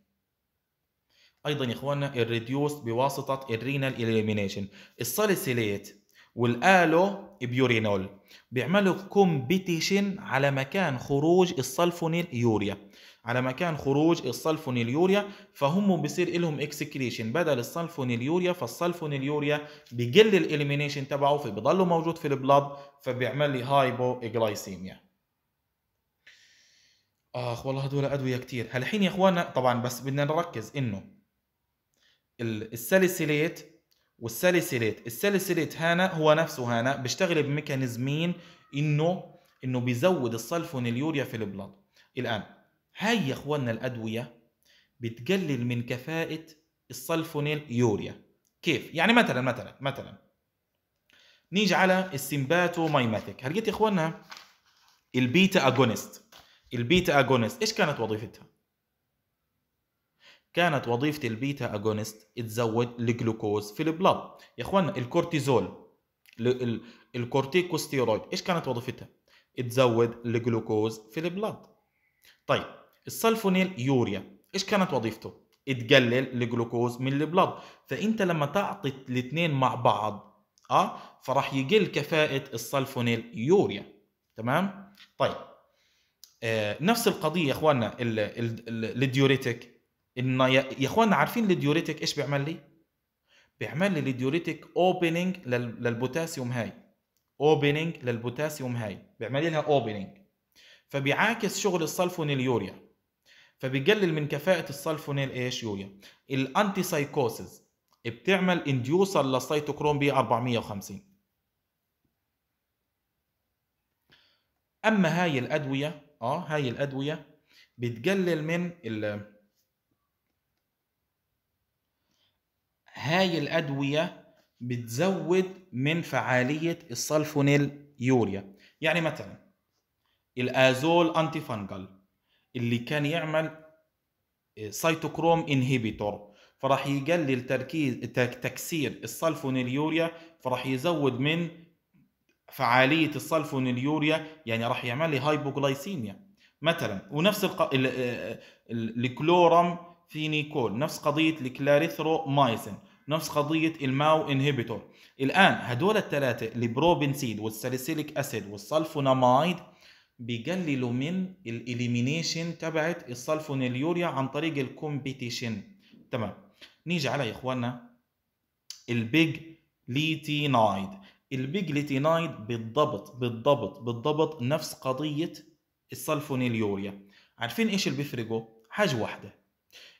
ايضا يا اخواننا الريديوس بواسطه الرينال اليمينيشن الساليسيليت والالو بيورينول بيعملوا كومبيتيشن على مكان خروج السلفونيل يوريا على مكان خروج الصلفونيليوريا فهم بصير لهم اكسكريشن بدل الصلفونيليوريا فالصلفونيليوريا بقل الاليمينيشن تبعه فبضله موجود في البلد فبيعمل لي هايبو جلايسيميا اخ والله هدول ادويه كثير هالحين يا اخوانا طبعا بس بدنا نركز انه الساليسيليت والساليسيليت الساليسيليت هنا هو نفسه هنا بيشتغل بميكانيزمين انه انه بيزود الصلفون اليوريا في البلد الان هاي يا اخواننا الادويه بتقلل من كفاءه السلفونيل يوريا كيف يعني مثلا مثلا مثلا نيجي على السيمباتو مايماتيك هل يا اخواننا البيتا اجونست البيتا اجونست ايش كانت وظيفتها كانت وظيفة البيتا اجونست تزود الجلوكوز في البلاد يا اخواننا الكورتيزول الكورتيكوستيرويد ايش كانت وظيفتها تزود الجلوكوز في البلاد طيب السلفونيل يوريا ايش كانت وظيفته تقلل الجلوكوز من البلد فانت لما تعطي الاثنين مع بعض اه فراح يقل كفاءه السلفونيل يوريا تمام طيب آه نفس القضيه يا اخواننا الديوريتيك ان يا اخواننا عارفين الديوريتيك ايش بيعمل لي بيعمل لي الديوريتيك اوبننج للبوتاسيوم هاي اوبننج للبوتاسيوم هاي بيعمل لها اوبننج فبيعاكس شغل السلفونيل يوريا فبيقلل من كفاءه السلفونيل ايش يويا الانتي سايكوسز بتعمل انديوسر للسيتوكروم بي 450 اما هاي الادويه اه هاي الادويه بتقلل من ال هاي الادويه بتزود من فعاليه السلفونيل يوريا يعني مثلا الازول انتي فانجل اللي كان يعمل سيتوكروم آه، انهبيتور فراح يقلل تركيز تكسير الصلفونيليوريا فراح يزود من فعاليه الصلفونيليوريا يعني راح يعمل لي هايبوغلايسيميا مثلا ونفس الق... آه، آه، الكلورام فينيكول نفس قضيه الكلاريثرومايسين نفس قضيه الماو انهبيتور الان هدول الثلاثه البروبنسيد والساليسيليك اسيد والسلفونامايد بيقللوا من الاليمينيشن تبعت السلفونيليوريا عن طريق الكومبيتيشن تمام نيجي على يا اخوانا البيج ليتينايد البيج ليتينايد بالضبط بالضبط بالضبط نفس قضيه السلفونيليوريا عارفين ايش اللي بيفرقوا حاجه واحده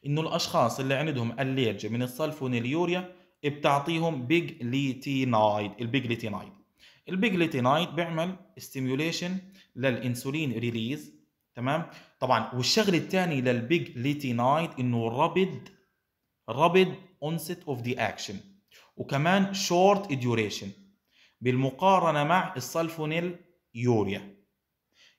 انه الاشخاص اللي عندهم اليرج من السلفونيليوريا بتعطيهم بيج ليتينايد البيج ليتينايد البيج ليتينايد بيعمل ستيميوليشن للانسولين ريليز تمام طبعا والشغل الثاني للبيج ليتينايد انه رابد رابد اونست اوف ذا اكشن وكمان شورت ديوريشن بالمقارنه مع السلفونيل يوريا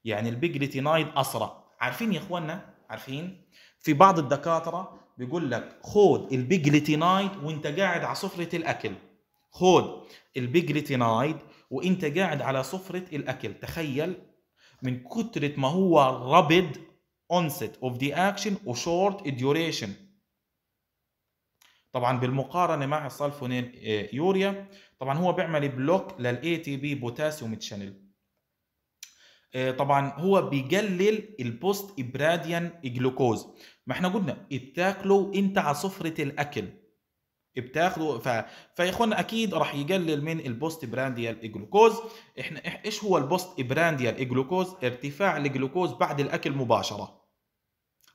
يعني البيج ليتينايد اسرع عارفين يا اخواننا عارفين في بعض الدكاتره بيقول لك خد البيج ليتينايد وانت قاعد على سفره الاكل خد البيج ليتينايد وانت قاعد على سفره الاكل تخيل من كترة ما هو rapid onset of the action وشورت duration طبعا بالمقارنه مع السلفونين آه، يوريا طبعا هو بيعمل بلوك للاي تي بي بوتاسيوم تشانل طبعا هو بيقلل البوست ابراديان جلوكوز ما احنا قلنا بتاكله انت على سفره الاكل بتاخده ف... فيا اخوانا اكيد راح يقلل من البوست برانديال جلوكوز احنا ايش هو البوست برانديال جلوكوز ارتفاع الجلوكوز بعد الاكل مباشره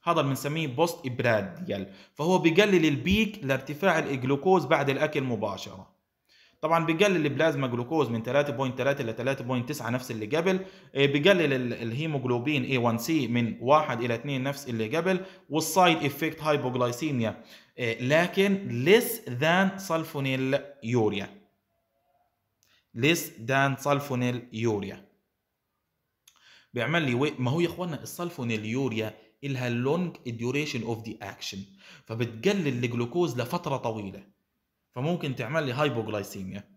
هذا اللي بنسميه بوست برانديال فهو بيقلل البيك لارتفاع الجلوكوز بعد الاكل مباشره طبعا بيقلل البلازما جلوكوز من 3.3 ل 3.9 نفس اللي قبل آه، بيقلل الهيموجلوبين A1C من 1 الى 2 نفس اللي قبل والسايد افكت هايبوغلايسيميا إيه، لكن less than sulfonyl يوريا less than sulfonyl يوريا بيعمل لي وي... ما هو يا اخوانا السلفونيل يوريا الها لونج ديوريشن اوف ذا اكشن فبتقلل الجلوكوز لفتره طويله فممكن تعمل لي هايبوغلايسيميا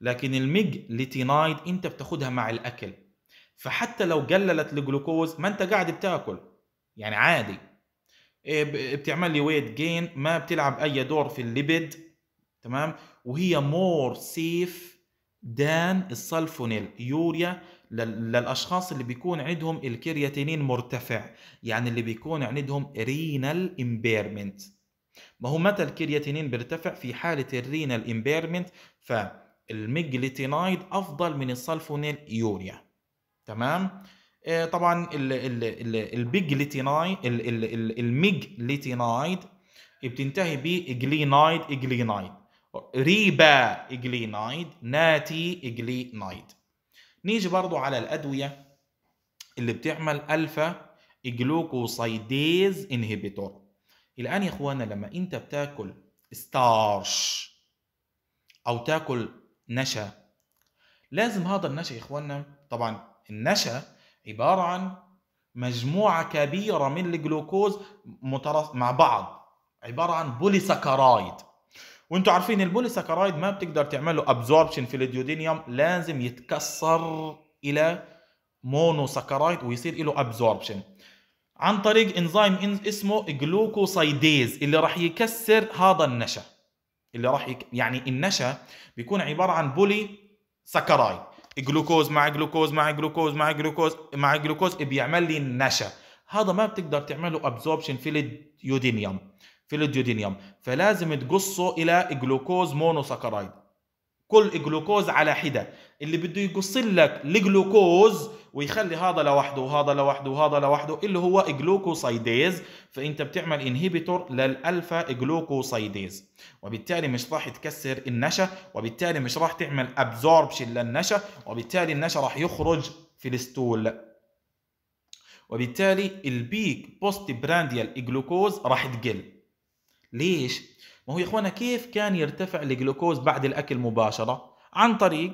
لكن الميج ليتينايد انت بتاخدها مع الاكل فحتى لو قللت الجلوكوز ما انت قاعد بتاكل يعني عادي إيه، بتعمل لي ويت جين ما بتلعب اي دور في الليبيد تمام وهي مور سيف دان السلفونيل يوريا للاشخاص اللي بيكون عندهم الكرياتينين مرتفع يعني اللي بيكون عندهم رينال امبيرمنت ما هو متى الكرياتينين بيرتفع في حاله الرينال امبيرمنت فالميجليتينايد افضل من السلفونيل يوريا تمام آه، طبعا البيج ليتينايد الميج ليتينايد بتنتهي باجلينايد اجلينايد ريبا اجلينايد ناتي اجلينايد نيجي برضو على الادويه اللي بتعمل الفا جلوكوسايديز انهبيتور الان يا اخوانا لما انت بتاكل ستارش او تاكل نشا لازم هذا النشا يا اخوانا طبعا النشا عبارة عن مجموعة كبيرة من الجلوكوز مع بعض عبارة عن بوليساكرايد وانتم عارفين البوليساكرايد ما بتقدر تعمله ابزوربشن في الديودينيوم لازم يتكسر الى مونوساكرايد ويصير له ابزوربشن عن طريق انزيم اسمه جلوكوسايديز اللي راح يكسر هذا النشا اللي راح يك... يعني النشا بيكون عباره عن بولي سكرايد جلوكوز مع جلوكوز مع جلوكوز مع جلوكوز مع جلوكوز بيعمل لي نشا هذا ما بتقدر تعمله ابزوربشن في اليودينيوم في اليودينيوم فلازم تقصه الى جلوكوز مونوساكرايد كل جلوكوز على حده اللي بده يقص لك الجلوكوز ويخلي هذا لوحده وهذا لوحده وهذا لوحده اللي هو جلوكوسايديز فانت بتعمل انهبيتور للالفا جلوكوسايديز وبالتالي مش راح تكسر النشا وبالتالي مش راح تعمل ابزوربشن للنشا وبالتالي النشا راح يخرج في الستول وبالتالي البيك بوست برانديال جلوكوز راح تقل ليش؟ ما هو يا اخوانا كيف كان يرتفع الجلوكوز بعد الاكل مباشره؟ عن طريق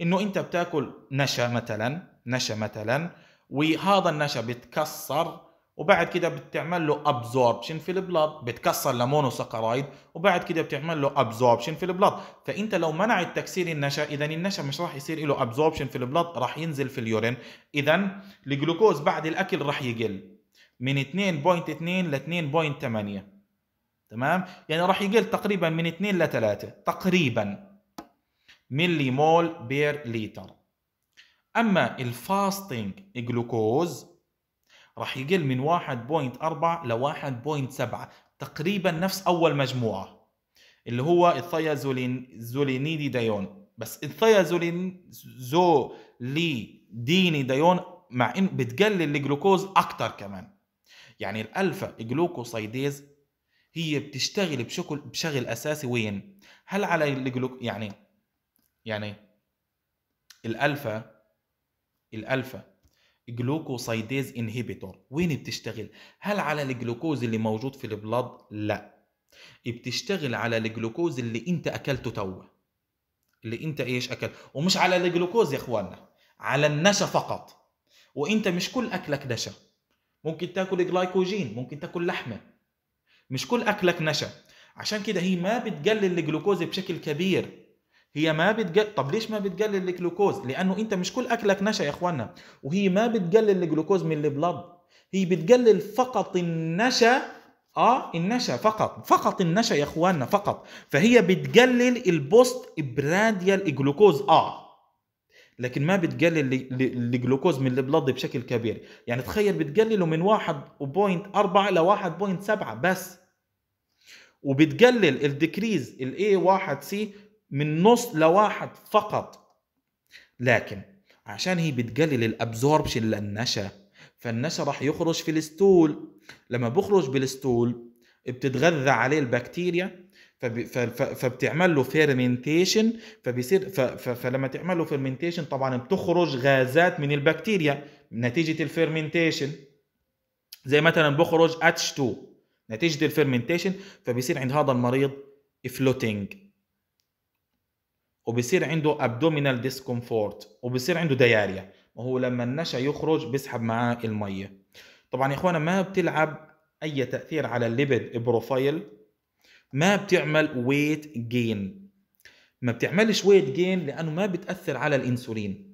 انه انت بتاكل نشا مثلا نشا مثلا وهذا النشا بتكسر وبعد كده بتعمل له ابزوربشن في البلاد بتكسر لمونو سكرايد وبعد كده بتعمل له ابزوربشن في البلاد فانت لو منعت تكسير النشا اذا النشا مش راح يصير له ابزوربشن في البلاد راح ينزل في اليورين اذا الجلوكوز بعد الاكل راح يقل من 2.2 ل 2.8 تمام يعني راح يقل تقريبا من 2 ل 3 تقريبا ملي مول بير لتر اما الفاستنج جلوكوز راح يقل من 1.4 ل 1.7 تقريبا نفس اول مجموعه اللي هو الثيازولينيدي دايون بس الثيازولين زو لي ديني دايون مع ان بتقلل الجلوكوز اكتر كمان يعني الالفا جلوكوسايديز هي بتشتغل بشكل بشغل اساسي وين هل على الجلوك يعني يعني الالفا الالفا جلوكوسايديز انهبيتور وين بتشتغل هل على الجلوكوز اللي موجود في البلاد لا بتشتغل على الجلوكوز اللي انت اكلته توا اللي انت ايش اكل ومش على الجلوكوز يا اخواننا على النشا فقط وانت مش كل اكلك نشا ممكن تاكل جلايكوجين ممكن تاكل لحمه مش كل اكلك نشا عشان كده هي ما بتقلل الجلوكوز بشكل كبير هي ما بتقل طب ليش ما بتقلل الجلوكوز لانه انت مش كل اكلك نشا يا اخوانا وهي ما بتقلل الجلوكوز من البلد هي بتقلل فقط النشا اه النشا فقط فقط النشا يا اخوانا فقط فهي بتقلل البوست براديال جلوكوز اه لكن ما بتقلل الجلوكوز من البلد بشكل كبير يعني تخيل بتقلله من 1.4 ل 1.7 بس وبتقلل الديكريز الاي 1 سي من نص لواحد فقط لكن عشان هي بتقلل الابزوربشن للنشا فالنشا راح يخرج في الستول لما بخرج بالستول بتتغذى عليه البكتيريا فبتعمل له فيرمنتيشن فبيصير فلما تعمل له فيرمنتيشن طبعا بتخرج غازات من البكتيريا نتيجه الفيرمنتيشن زي مثلا بخرج اتش 2 نتيجه الفيرمنتيشن فبيصير عند هذا المريض فلوتينج وبصير عنده ابدومينال ديسكومفورت وبصير عنده دياريا ما هو لما النشا يخرج بيسحب معاه الميه طبعا يا اخوانا ما بتلعب اي تاثير على الليبيد بروفايل ما بتعمل ويت جين ما بتعملش ويت جين لانه ما بتاثر على الانسولين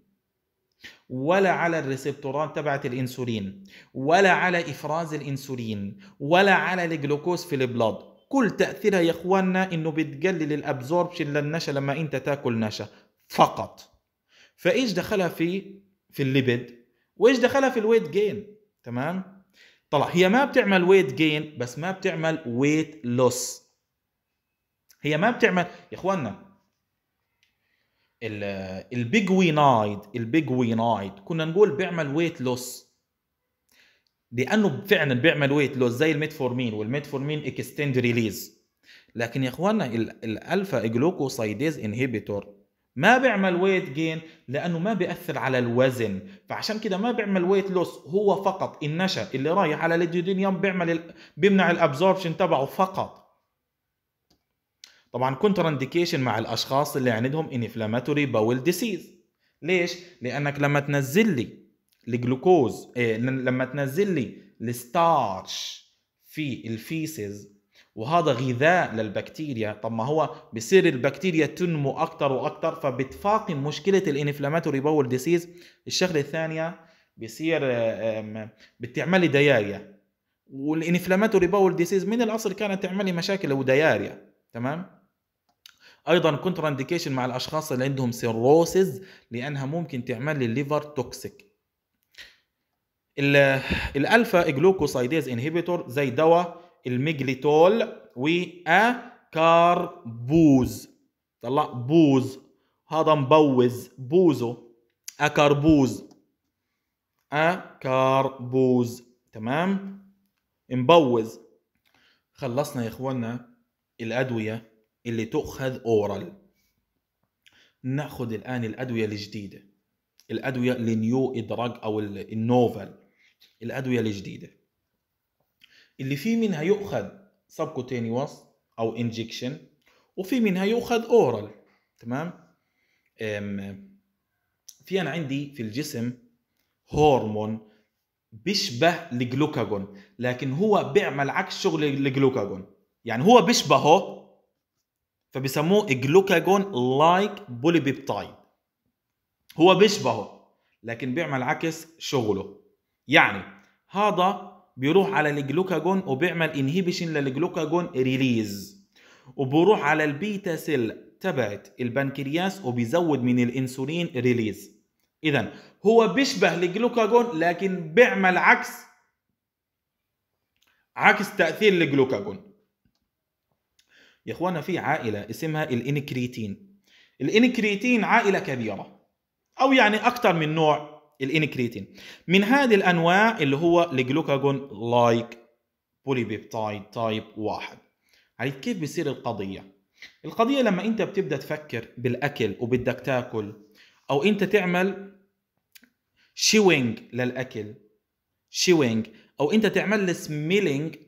ولا على الريسبتورات تبعت الانسولين ولا على افراز الانسولين ولا على الجلوكوز في البلاد كل تاثيرها يا اخواننا انه بتقلل الابزوربشن للنشا لما انت تاكل نشا فقط فايش دخلها في في الليبيد وايش دخلها في الويت جين تمام طلع هي ما بتعمل ويت جين بس ما بتعمل ويت لوس هي ما بتعمل يا اخواننا البيج نايد البيج نايد كنا نقول بيعمل ويت لوس لانه فعلا بيعمل ويت لوس زي الميتفورمين والميتفورمين اكستند ريليز لكن يا اخوانا الالفا جلوكوسايديز انهبيتور ما بيعمل ويت جين لانه ما بياثر على الوزن فعشان كده ما بيعمل ويت لوس هو فقط النشا اللي رايح على الجدينيوم بيعمل بيمنع الابزوربشن تبعه فقط طبعا كونتر اندكيشن مع الاشخاص اللي عندهم انفلاماتوري باول ديسيز ليش لانك لما تنزل لي الجلوكوز إيه لما تنزل لي الستارش في الفيسز وهذا غذاء للبكتيريا طب ما هو بصير البكتيريا تنمو اكثر واكثر فبتفاقم مشكله الانفلاماتوري باول ديسيز الشغله الثانيه بصير لي دياريا والانفلاماتوري باول ديسيز من الاصل كانت لي مشاكل ودياريا تمام ايضا كونترا انديكيشن مع الاشخاص اللي عندهم سيروسز لانها ممكن تعمل لي الليفر توكسيك الالفا جلوكوسايديز انهبيتور زي دواء الميجليتول اكاربوز طلع بوز هذا مبوز بوزو اكربوز اكربوز تمام مبوز خلصنا يا اخوانا الادويه اللي تؤخذ اورال ناخذ الان الادويه الجديده الادويه النيو ادراج او النوفل الادويه الجديده اللي في منها يؤخذ سبكوتينيوس او انجكشن وفي منها يؤخذ اورال تمام في انا عندي في الجسم هرمون بيشبه الجلوكاجون لكن هو بيعمل عكس شغل الجلوكاجون يعني هو بيشبهه فبيسموه جلوكاجون لايك بوليبيبتايد هو بيشبهه لكن بيعمل عكس شغله يعني هذا بيروح على الجلوكاجون وبيعمل انهيبيشن للجلوكاجون ريليز وبروح على البيتا سيل تبعت البنكرياس وبيزود من الانسولين ريليز اذا هو بيشبه الجلوكاجون لكن بيعمل عكس عكس تاثير الجلوكاجون يا اخوانا في عائله اسمها الانكريتين الانكريتين عائله كبيره او يعني اكثر من نوع الانكريتين من هذه الانواع اللي هو الجلوكاجون لايك بوليبيبتايد تايب واحد عليك كيف بيصير القضيه القضيه لما انت بتبدا تفكر بالاكل وبدك تاكل او انت تعمل شيوينج للاكل شيوينج او انت تعمل سميلينج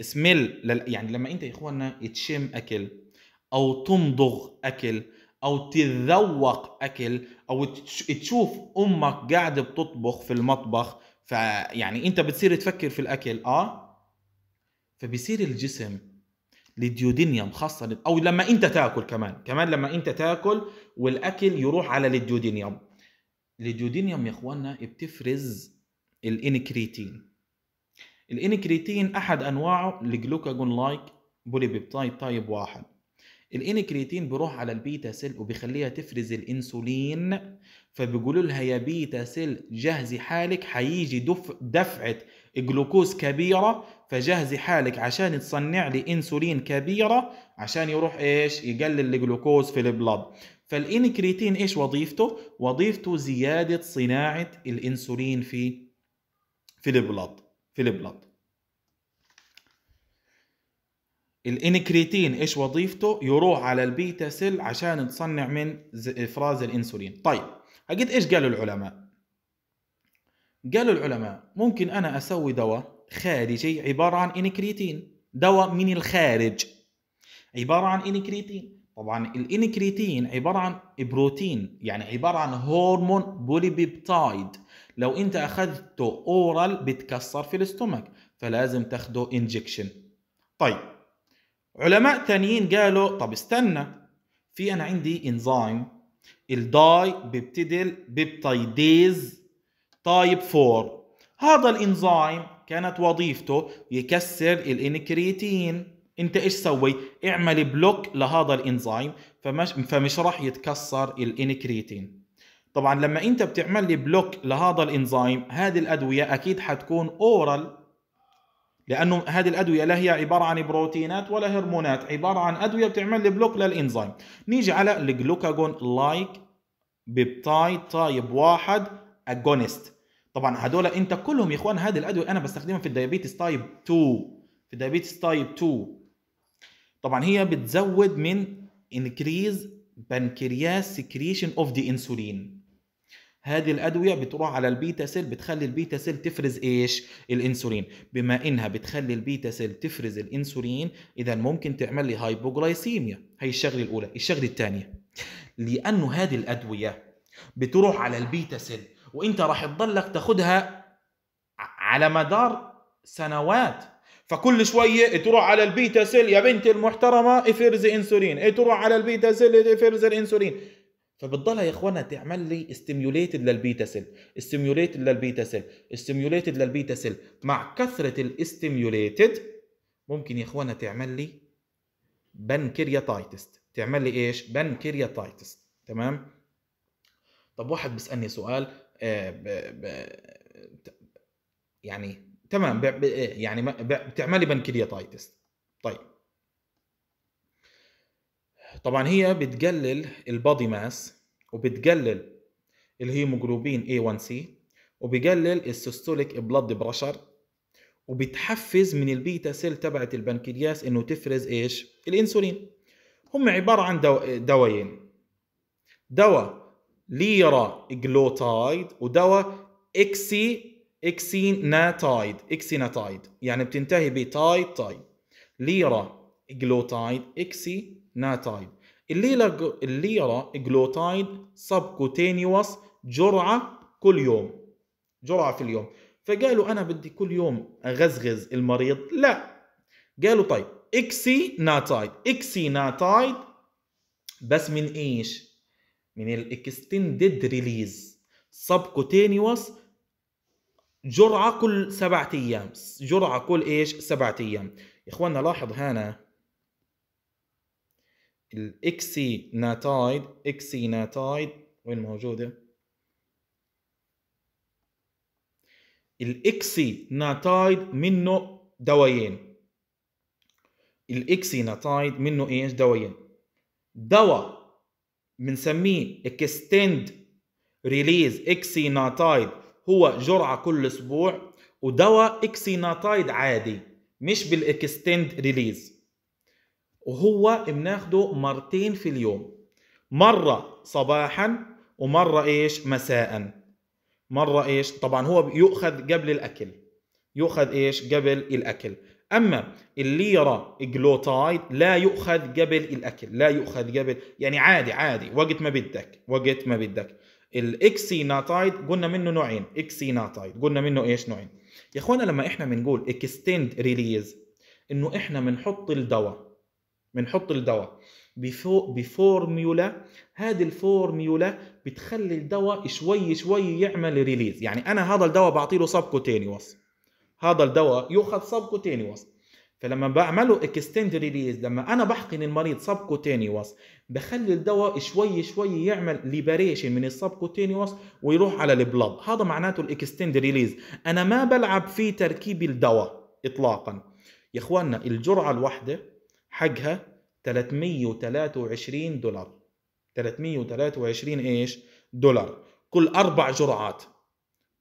سميل لل... يعني لما انت يا اخوانا تشم اكل او تمضغ اكل او تتذوق اكل او تشوف امك قاعده بتطبخ في المطبخ فيعني انت بتصير تفكر في الاكل اه فبصير الجسم للديودينيوم خاصه او لما انت تاكل كمان كمان لما انت تاكل والاكل يروح على الديودينيوم الديودينيوم يا إخواننا بتفرز الانكريتين الانكريتين احد انواعه الجلوكاجون لايك بوليبيبتايد تايب واحد الانكريتين بيروح على البيتا سيل وبيخليها تفرز الانسولين فبيقولوا لها يا بيتا سيل جهزي حالك هيجي دف دفعه جلوكوز كبيره فجهزي حالك عشان تصنع لي انسولين كبيره عشان يروح ايش يقلل الجلوكوز في البلد فالانكريتين ايش وظيفته وظيفته زياده صناعه الانسولين في في البلد في البلط الانكريتين ايش وظيفته يروح على البيتا سيل عشان تصنع من افراز الانسولين طيب اكيد ايش قالوا العلماء قالوا العلماء ممكن انا اسوي دواء خارجي عباره عن انكريتين دواء من الخارج عباره عن انكريتين طبعا الانكريتين عباره عن بروتين يعني عباره عن هرمون بوليبيبتايد لو انت اخذته اورال بتكسر في الاستومك فلازم تاخده انجكشن طيب علماء تانيين قالوا طب استنى في انا عندي انزيم الداي بيبتدل بيبتايديز تايب 4 هذا الانزيم كانت وظيفته يكسر الانكريتين انت ايش سوي اعمل بلوك لهذا الانزيم فمش, فمش راح يتكسر الانكريتين طبعا لما انت بتعمل لي بلوك لهذا الانزيم هذه الادويه اكيد حتكون اورال لانه هذه الادويه لا هي عباره عن بروتينات ولا هرمونات عباره عن ادويه بتعمل لي بلوك للانزيم نيجي على الجلوكاجون لايك بيبتايد تايب واحد اجونست طبعا هدول انت كلهم يا اخوان هذه الادويه انا بستخدمها في الديابيتس تايب 2 في الديابيتس تايب 2 طبعا هي بتزود من انكريز بنكرياس سكريشن اوف دي انسولين هذه الادويه بتروح على البيتا سيل بتخلي البيتا سيل تفرز ايش الانسولين بما انها بتخلي البيتا سيل تفرز الانسولين اذا ممكن تعمل لي هايبوغلايسيميا هي الشغله الاولى الشغله الثانيه لانه هذه الادويه بتروح على البيتا سيل وانت راح تضلك تاخدها على مدار سنوات فكل شويه تروح على البيتا سيل يا بنتي المحترمه افرزي انسولين تروح على البيتا سيل افرزي الانسولين فبتضلها يا اخوانا تعمل لي ستيميوليتد للبيتا سيل ستيميوليتد للبيتا سيل ستيميوليتد للبيتا سيل مع كثره الاستيميوليتد ممكن يا اخوانا تعمل لي بنكرياتايتس تعمل لي ايش بنكرياتايتس تمام طب واحد بيسالني سؤال آه ب ب يعني تمام يعني بتعمل لي بنكرياتايتس طيب طبعا هي بتقلل البادي ماس وبتقلل الهيموجلوبين A1C وبقلل السيستوليك بلاد برشر وبتحفز من البيتا سيل تبعت البنكرياس انه تفرز ايش؟ الانسولين هم عباره عن دو... دوايين دواء ليرا جلوتايد ودواء اكسي اكسيناتايد اكسيناتايد يعني بتنتهي بتايد تايد ليرا جلوتايد اكسي ناتايد الليرة الليرة جلوتايد سبكوتينيوس جرعة كل يوم جرعة في اليوم فقالوا أنا بدي كل يوم أغزغز المريض لا قالوا طيب إكسي ناتايد إكسي ناتايد بس من إيش من الإكستندد ريليز سبكوتينيوس جرعة كل سبعة أيام جرعة كل إيش سبعة أيام إخواننا لاحظ هنا الاكسي ناتايد اكسي ناتايد وين موجوده الاكسي ناتايد منه دوايين الاكسي ناتايد منه ايش دوايين دواء بنسميه اكستند ريليز اكسي ناتايد هو جرعه كل اسبوع ودواء اكسي ناتايد عادي مش بالاكستند ريليز وهو بناخده مرتين في اليوم مرة صباحا ومرة ايش مساء مرة ايش طبعا هو يؤخذ قبل الاكل يؤخذ ايش قبل الاكل اما الليرا جلوتايد لا يؤخذ قبل الاكل لا يؤخذ قبل يعني عادي عادي وقت ما بدك وقت ما بدك الاكسيناتايد قلنا منه نوعين اكسيناتايد قلنا منه ايش نوعين يا اخوانا لما احنا بنقول اكستند ريليز انه احنا بنحط الدواء بنحط الدواء بفورميولا هذه الفورميولا بتخلي الدواء شوي شوي يعمل ريليز يعني انا هذا الدواء بعطي له سبكوتينيوس هذا الدواء يؤخذ سبكوتينيوس فلما بعمله اكستند ريليز لما انا بحقن المريض سبكوتينيوس بخلي الدواء شوي شوي يعمل ليبريشن من السبكوتينيوس ويروح على البلاد هذا معناته الاكستند ريليز انا ما بلعب في تركيب الدواء اطلاقا يا اخواننا الجرعه الواحده حقها 323 دولار 323 ايش دولار كل اربع جرعات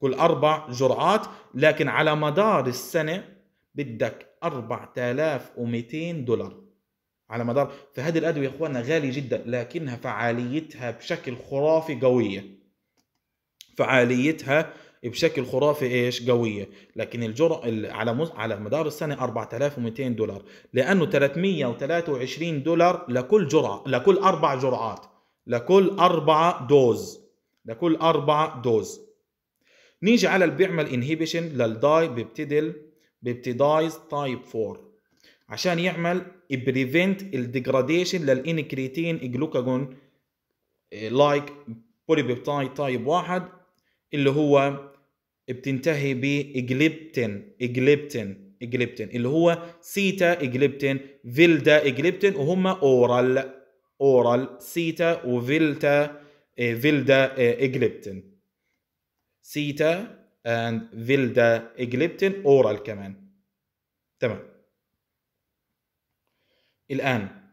كل اربع جرعات لكن على مدار السنه بدك 4200 دولار على مدار فهذه الادويه يا اخواننا غاليه جدا لكنها فعاليتها بشكل خرافي قويه فعاليتها بشكل خرافي ايش قويه لكن الجرعه على مز... على مدار السنه 4200 دولار لانه 323 دولار لكل جرعه لكل اربع جرعات لكل اربع دوز لكل اربع دوز نيجي على اللي بيعمل انهيبيشن للداي بيبتدل بيبتدايز تايب 4 عشان يعمل بريفنت الديجراديشن للانكريتين جلوكاجون لايك بوليبيبتايد تايب 1 اللي هو بتنتهي باجلبتن اجلبتن اجلبتن اللي هو سيتا اجلبتن فيلدا اجلبتن وهم اورال اورال سيتا وفيلتا آه، فيلدا آه، اجلبتن سيتا اند فيلدا اجلبتن اورال كمان تمام الان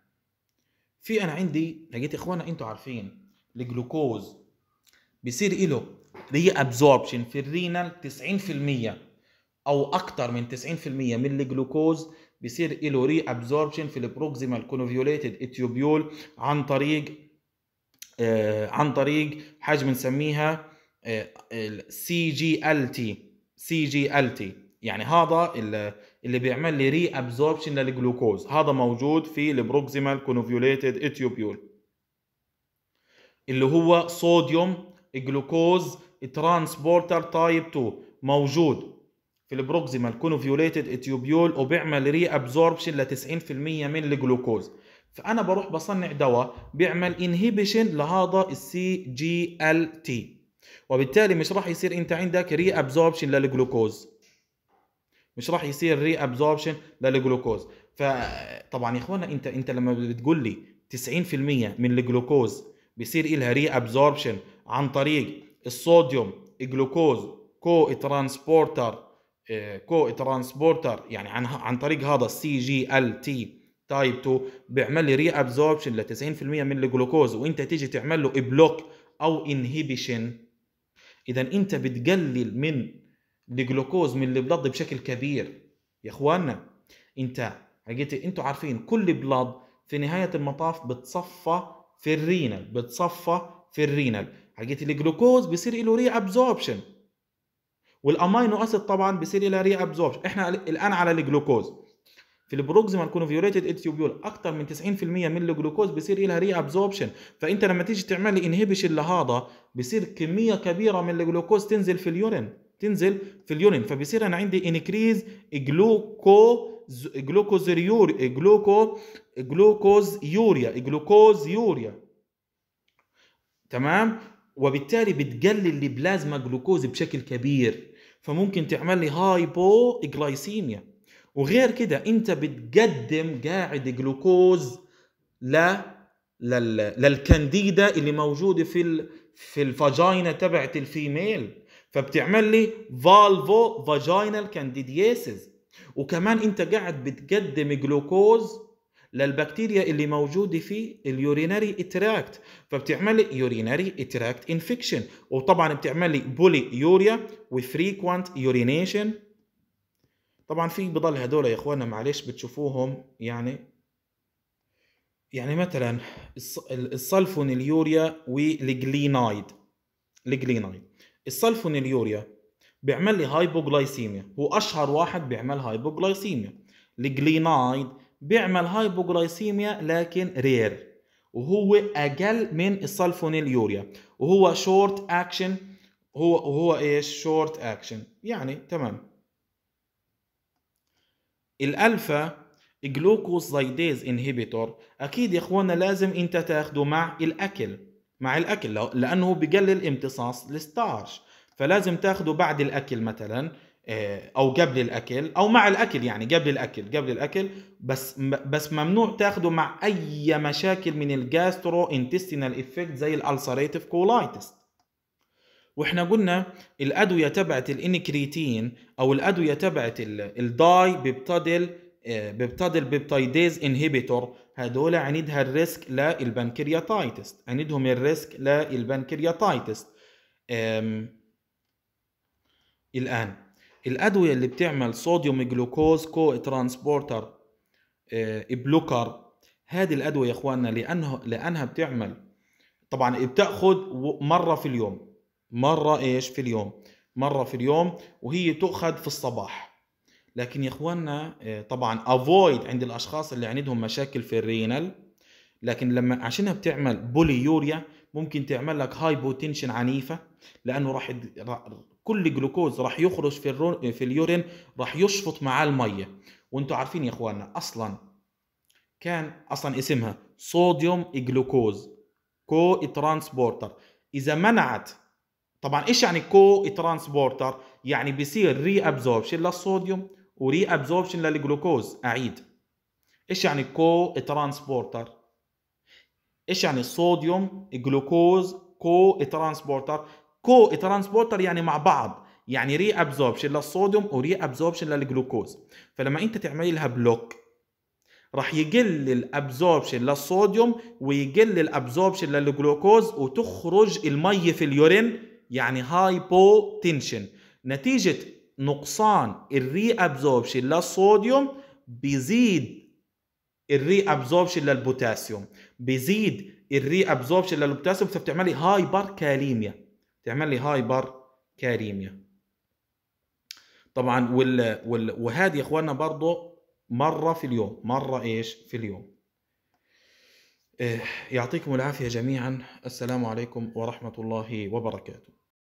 في انا عندي لقيت اخوانا انتوا عارفين الجلوكوز بيصير له ري ابزوربشن في الرينال 90% او اكثر من 90% من الجلوكوز بيصير له ري ابزوربشن في البروكسيمال كونفيوليتد اتيوبيول عن طريق آه عن طريق حاجه بنسميها آه، سي جي ال تي سي جي ال تي يعني هذا اللي بيعمل لي ري ابزوربشن للجلوكوز هذا موجود في البروكسيمال كونفيوليتد اتيوبيول اللي هو صوديوم جلوكوز ترانسبورتر تايب 2 موجود في البروكسيمال كونفيوليتد اتيوبيول وبيعمل ري ابزوربشن ل 90% من الجلوكوز فانا بروح بصنع دواء بيعمل انهبيشن لهذا السي جي ال تي وبالتالي مش راح يصير انت عندك ري ابزوربشن للجلوكوز مش راح يصير ري ابزوربشن للجلوكوز فطبعا يا اخوانا انت انت لما بتقول لي 90% من الجلوكوز بيصير إلها ري ابزوربشن عن طريق الصوديوم جلوكوز كو ترانسبورتر آه، كو ترانسبورتر يعني عن عن طريق هذا السي جي ال تي تايب 2 بيعمل لي ري ابزوربشن ل 90% من الجلوكوز وانت تيجي تعمل له بلوك او انهبيشن اذا انت بتقلل من الجلوكوز من البلد بشكل كبير يا اخوانا انت لقيت انتوا عارفين كل بلد في نهايه المطاف بتصفى في الرينال بتصفى في الرينال حقت الجلوكوز بيصير له ري ابزوربشن والامينو اسيد طبعا بيصير لها ري ابزوربشن احنا الان على الجلوكوز في البروكسيمال كونفيوريتد اتيوبيول اكثر من 90% من الجلوكوز بيصير لها ري ابزوربشن فانت لما تيجي تعمل لي انهبيشن لهذا بيصير كميه كبيره من الجلوكوز تنزل في اليورين تنزل في اليورين فبيصير انا عندي انكريز جلوكو جلوكوز يور جلوكو جلوكوز يوريا جلوكوز يوريا تمام وبالتالي بتقلل البلازما جلوكوز بشكل كبير فممكن تعمل لي هايبو جلايسيميا وغير كده انت بتقدم قاعد جلوكوز ل للكانديدا اللي موجوده في ال... في الفاجينا تبعت الفيميل فبتعمل لي فالفو فاجينال كانديدياسيس وكمان انت قاعد بتقدم جلوكوز للبكتيريا اللي موجوده في اليورينري اتراكت فبتعمل لي يورينري اتراكت انفكشن وطبعا بتعمل لي بولي يوريا وفريكوانت يورينيشن طبعا في بضل هدول يا اخوانا معلش بتشوفوهم يعني يعني مثلا الصلفون اليوريا والجلينايد الجلينايد الصلفون اليوريا بيعمل لي هايبوغلايسيميا هو اشهر واحد بيعمل هايبوغلايسيميا الجلينايد بيعمل هايبوجلايسيميا لكن رير وهو اقل من يوريا وهو شورت اكشن هو وهو ايش شورت اكشن يعني تمام الالفا جلوكوزايديز انهبيتور اكيد يا اخوانا لازم انت تاخده مع الاكل مع الاكل لانه بقلل امتصاص الستارش فلازم تاخده بعد الاكل مثلا آه، او قبل الاكل او مع الاكل يعني قبل الاكل قبل الاكل بس بس ممنوع تاخده مع اي مشاكل من الجاسترو انتستينال افكت زي الالسريتيف كولايتس واحنا قلنا الادويه تبعت الانكريتين او الادويه تبعت الداي آه، بيبتادل بيبتادل بيبتايديز انهبيتور هدول عندها الريسك للبنكرياتايتس عندهم الريسك للبنكرياتايتس الان الادويه اللي بتعمل صوديوم جلوكوز كو ترانسبورتر آه، بلوكر هذه الادويه يا اخواننا لانه لانها بتعمل طبعا إيه، بتاخذ مره في اليوم مره ايش في اليوم مره في اليوم وهي تؤخذ في الصباح لكن يا اخواننا آه، طبعا افويد عند الاشخاص اللي عندهم مشاكل في الرينال لكن لما عشانها بتعمل بولي يوريا ممكن تعمل لك هايبوتنشن عنيفه لانه راح كل جلوكوز راح يخرج في في اليورين راح يشفط معاه الميه وانتم عارفين يا اخواننا اصلا كان اصلا اسمها صوديوم جلوكوز كو ترانسبورتر اذا منعت طبعا ايش يعني كو ترانسبورتر يعني بيصير ري ابزوربشن للصوديوم وري ابزوربشن للجلوكوز اعيد ايش يعني كو ترانسبورتر ايش يعني صوديوم جلوكوز كو ترانسبورتر كو ترانسبورتر يعني مع بعض يعني ري ابزوربشن للصوديوم وري ابزوربشن للجلوكوز فلما انت تعملي لها بلوك راح يقل الابزوربشن للصوديوم ويقل الابزوربشن للجلوكوز وتخرج المي في اليورين يعني هايبو تنشن نتيجه نقصان الري ابزوربشن للصوديوم بيزيد الري ابزوربشن للبوتاسيوم بيزيد الري ابزوربشن للبوتاسيوم فبتعمل لي هايبر كاليميا بتعمل لي هايبر كاليميا طبعا وال... وال... وهذه يا اخواننا برضه مره في اليوم مره ايش في اليوم إيه، يعطيكم العافيه جميعا السلام عليكم ورحمه الله وبركاته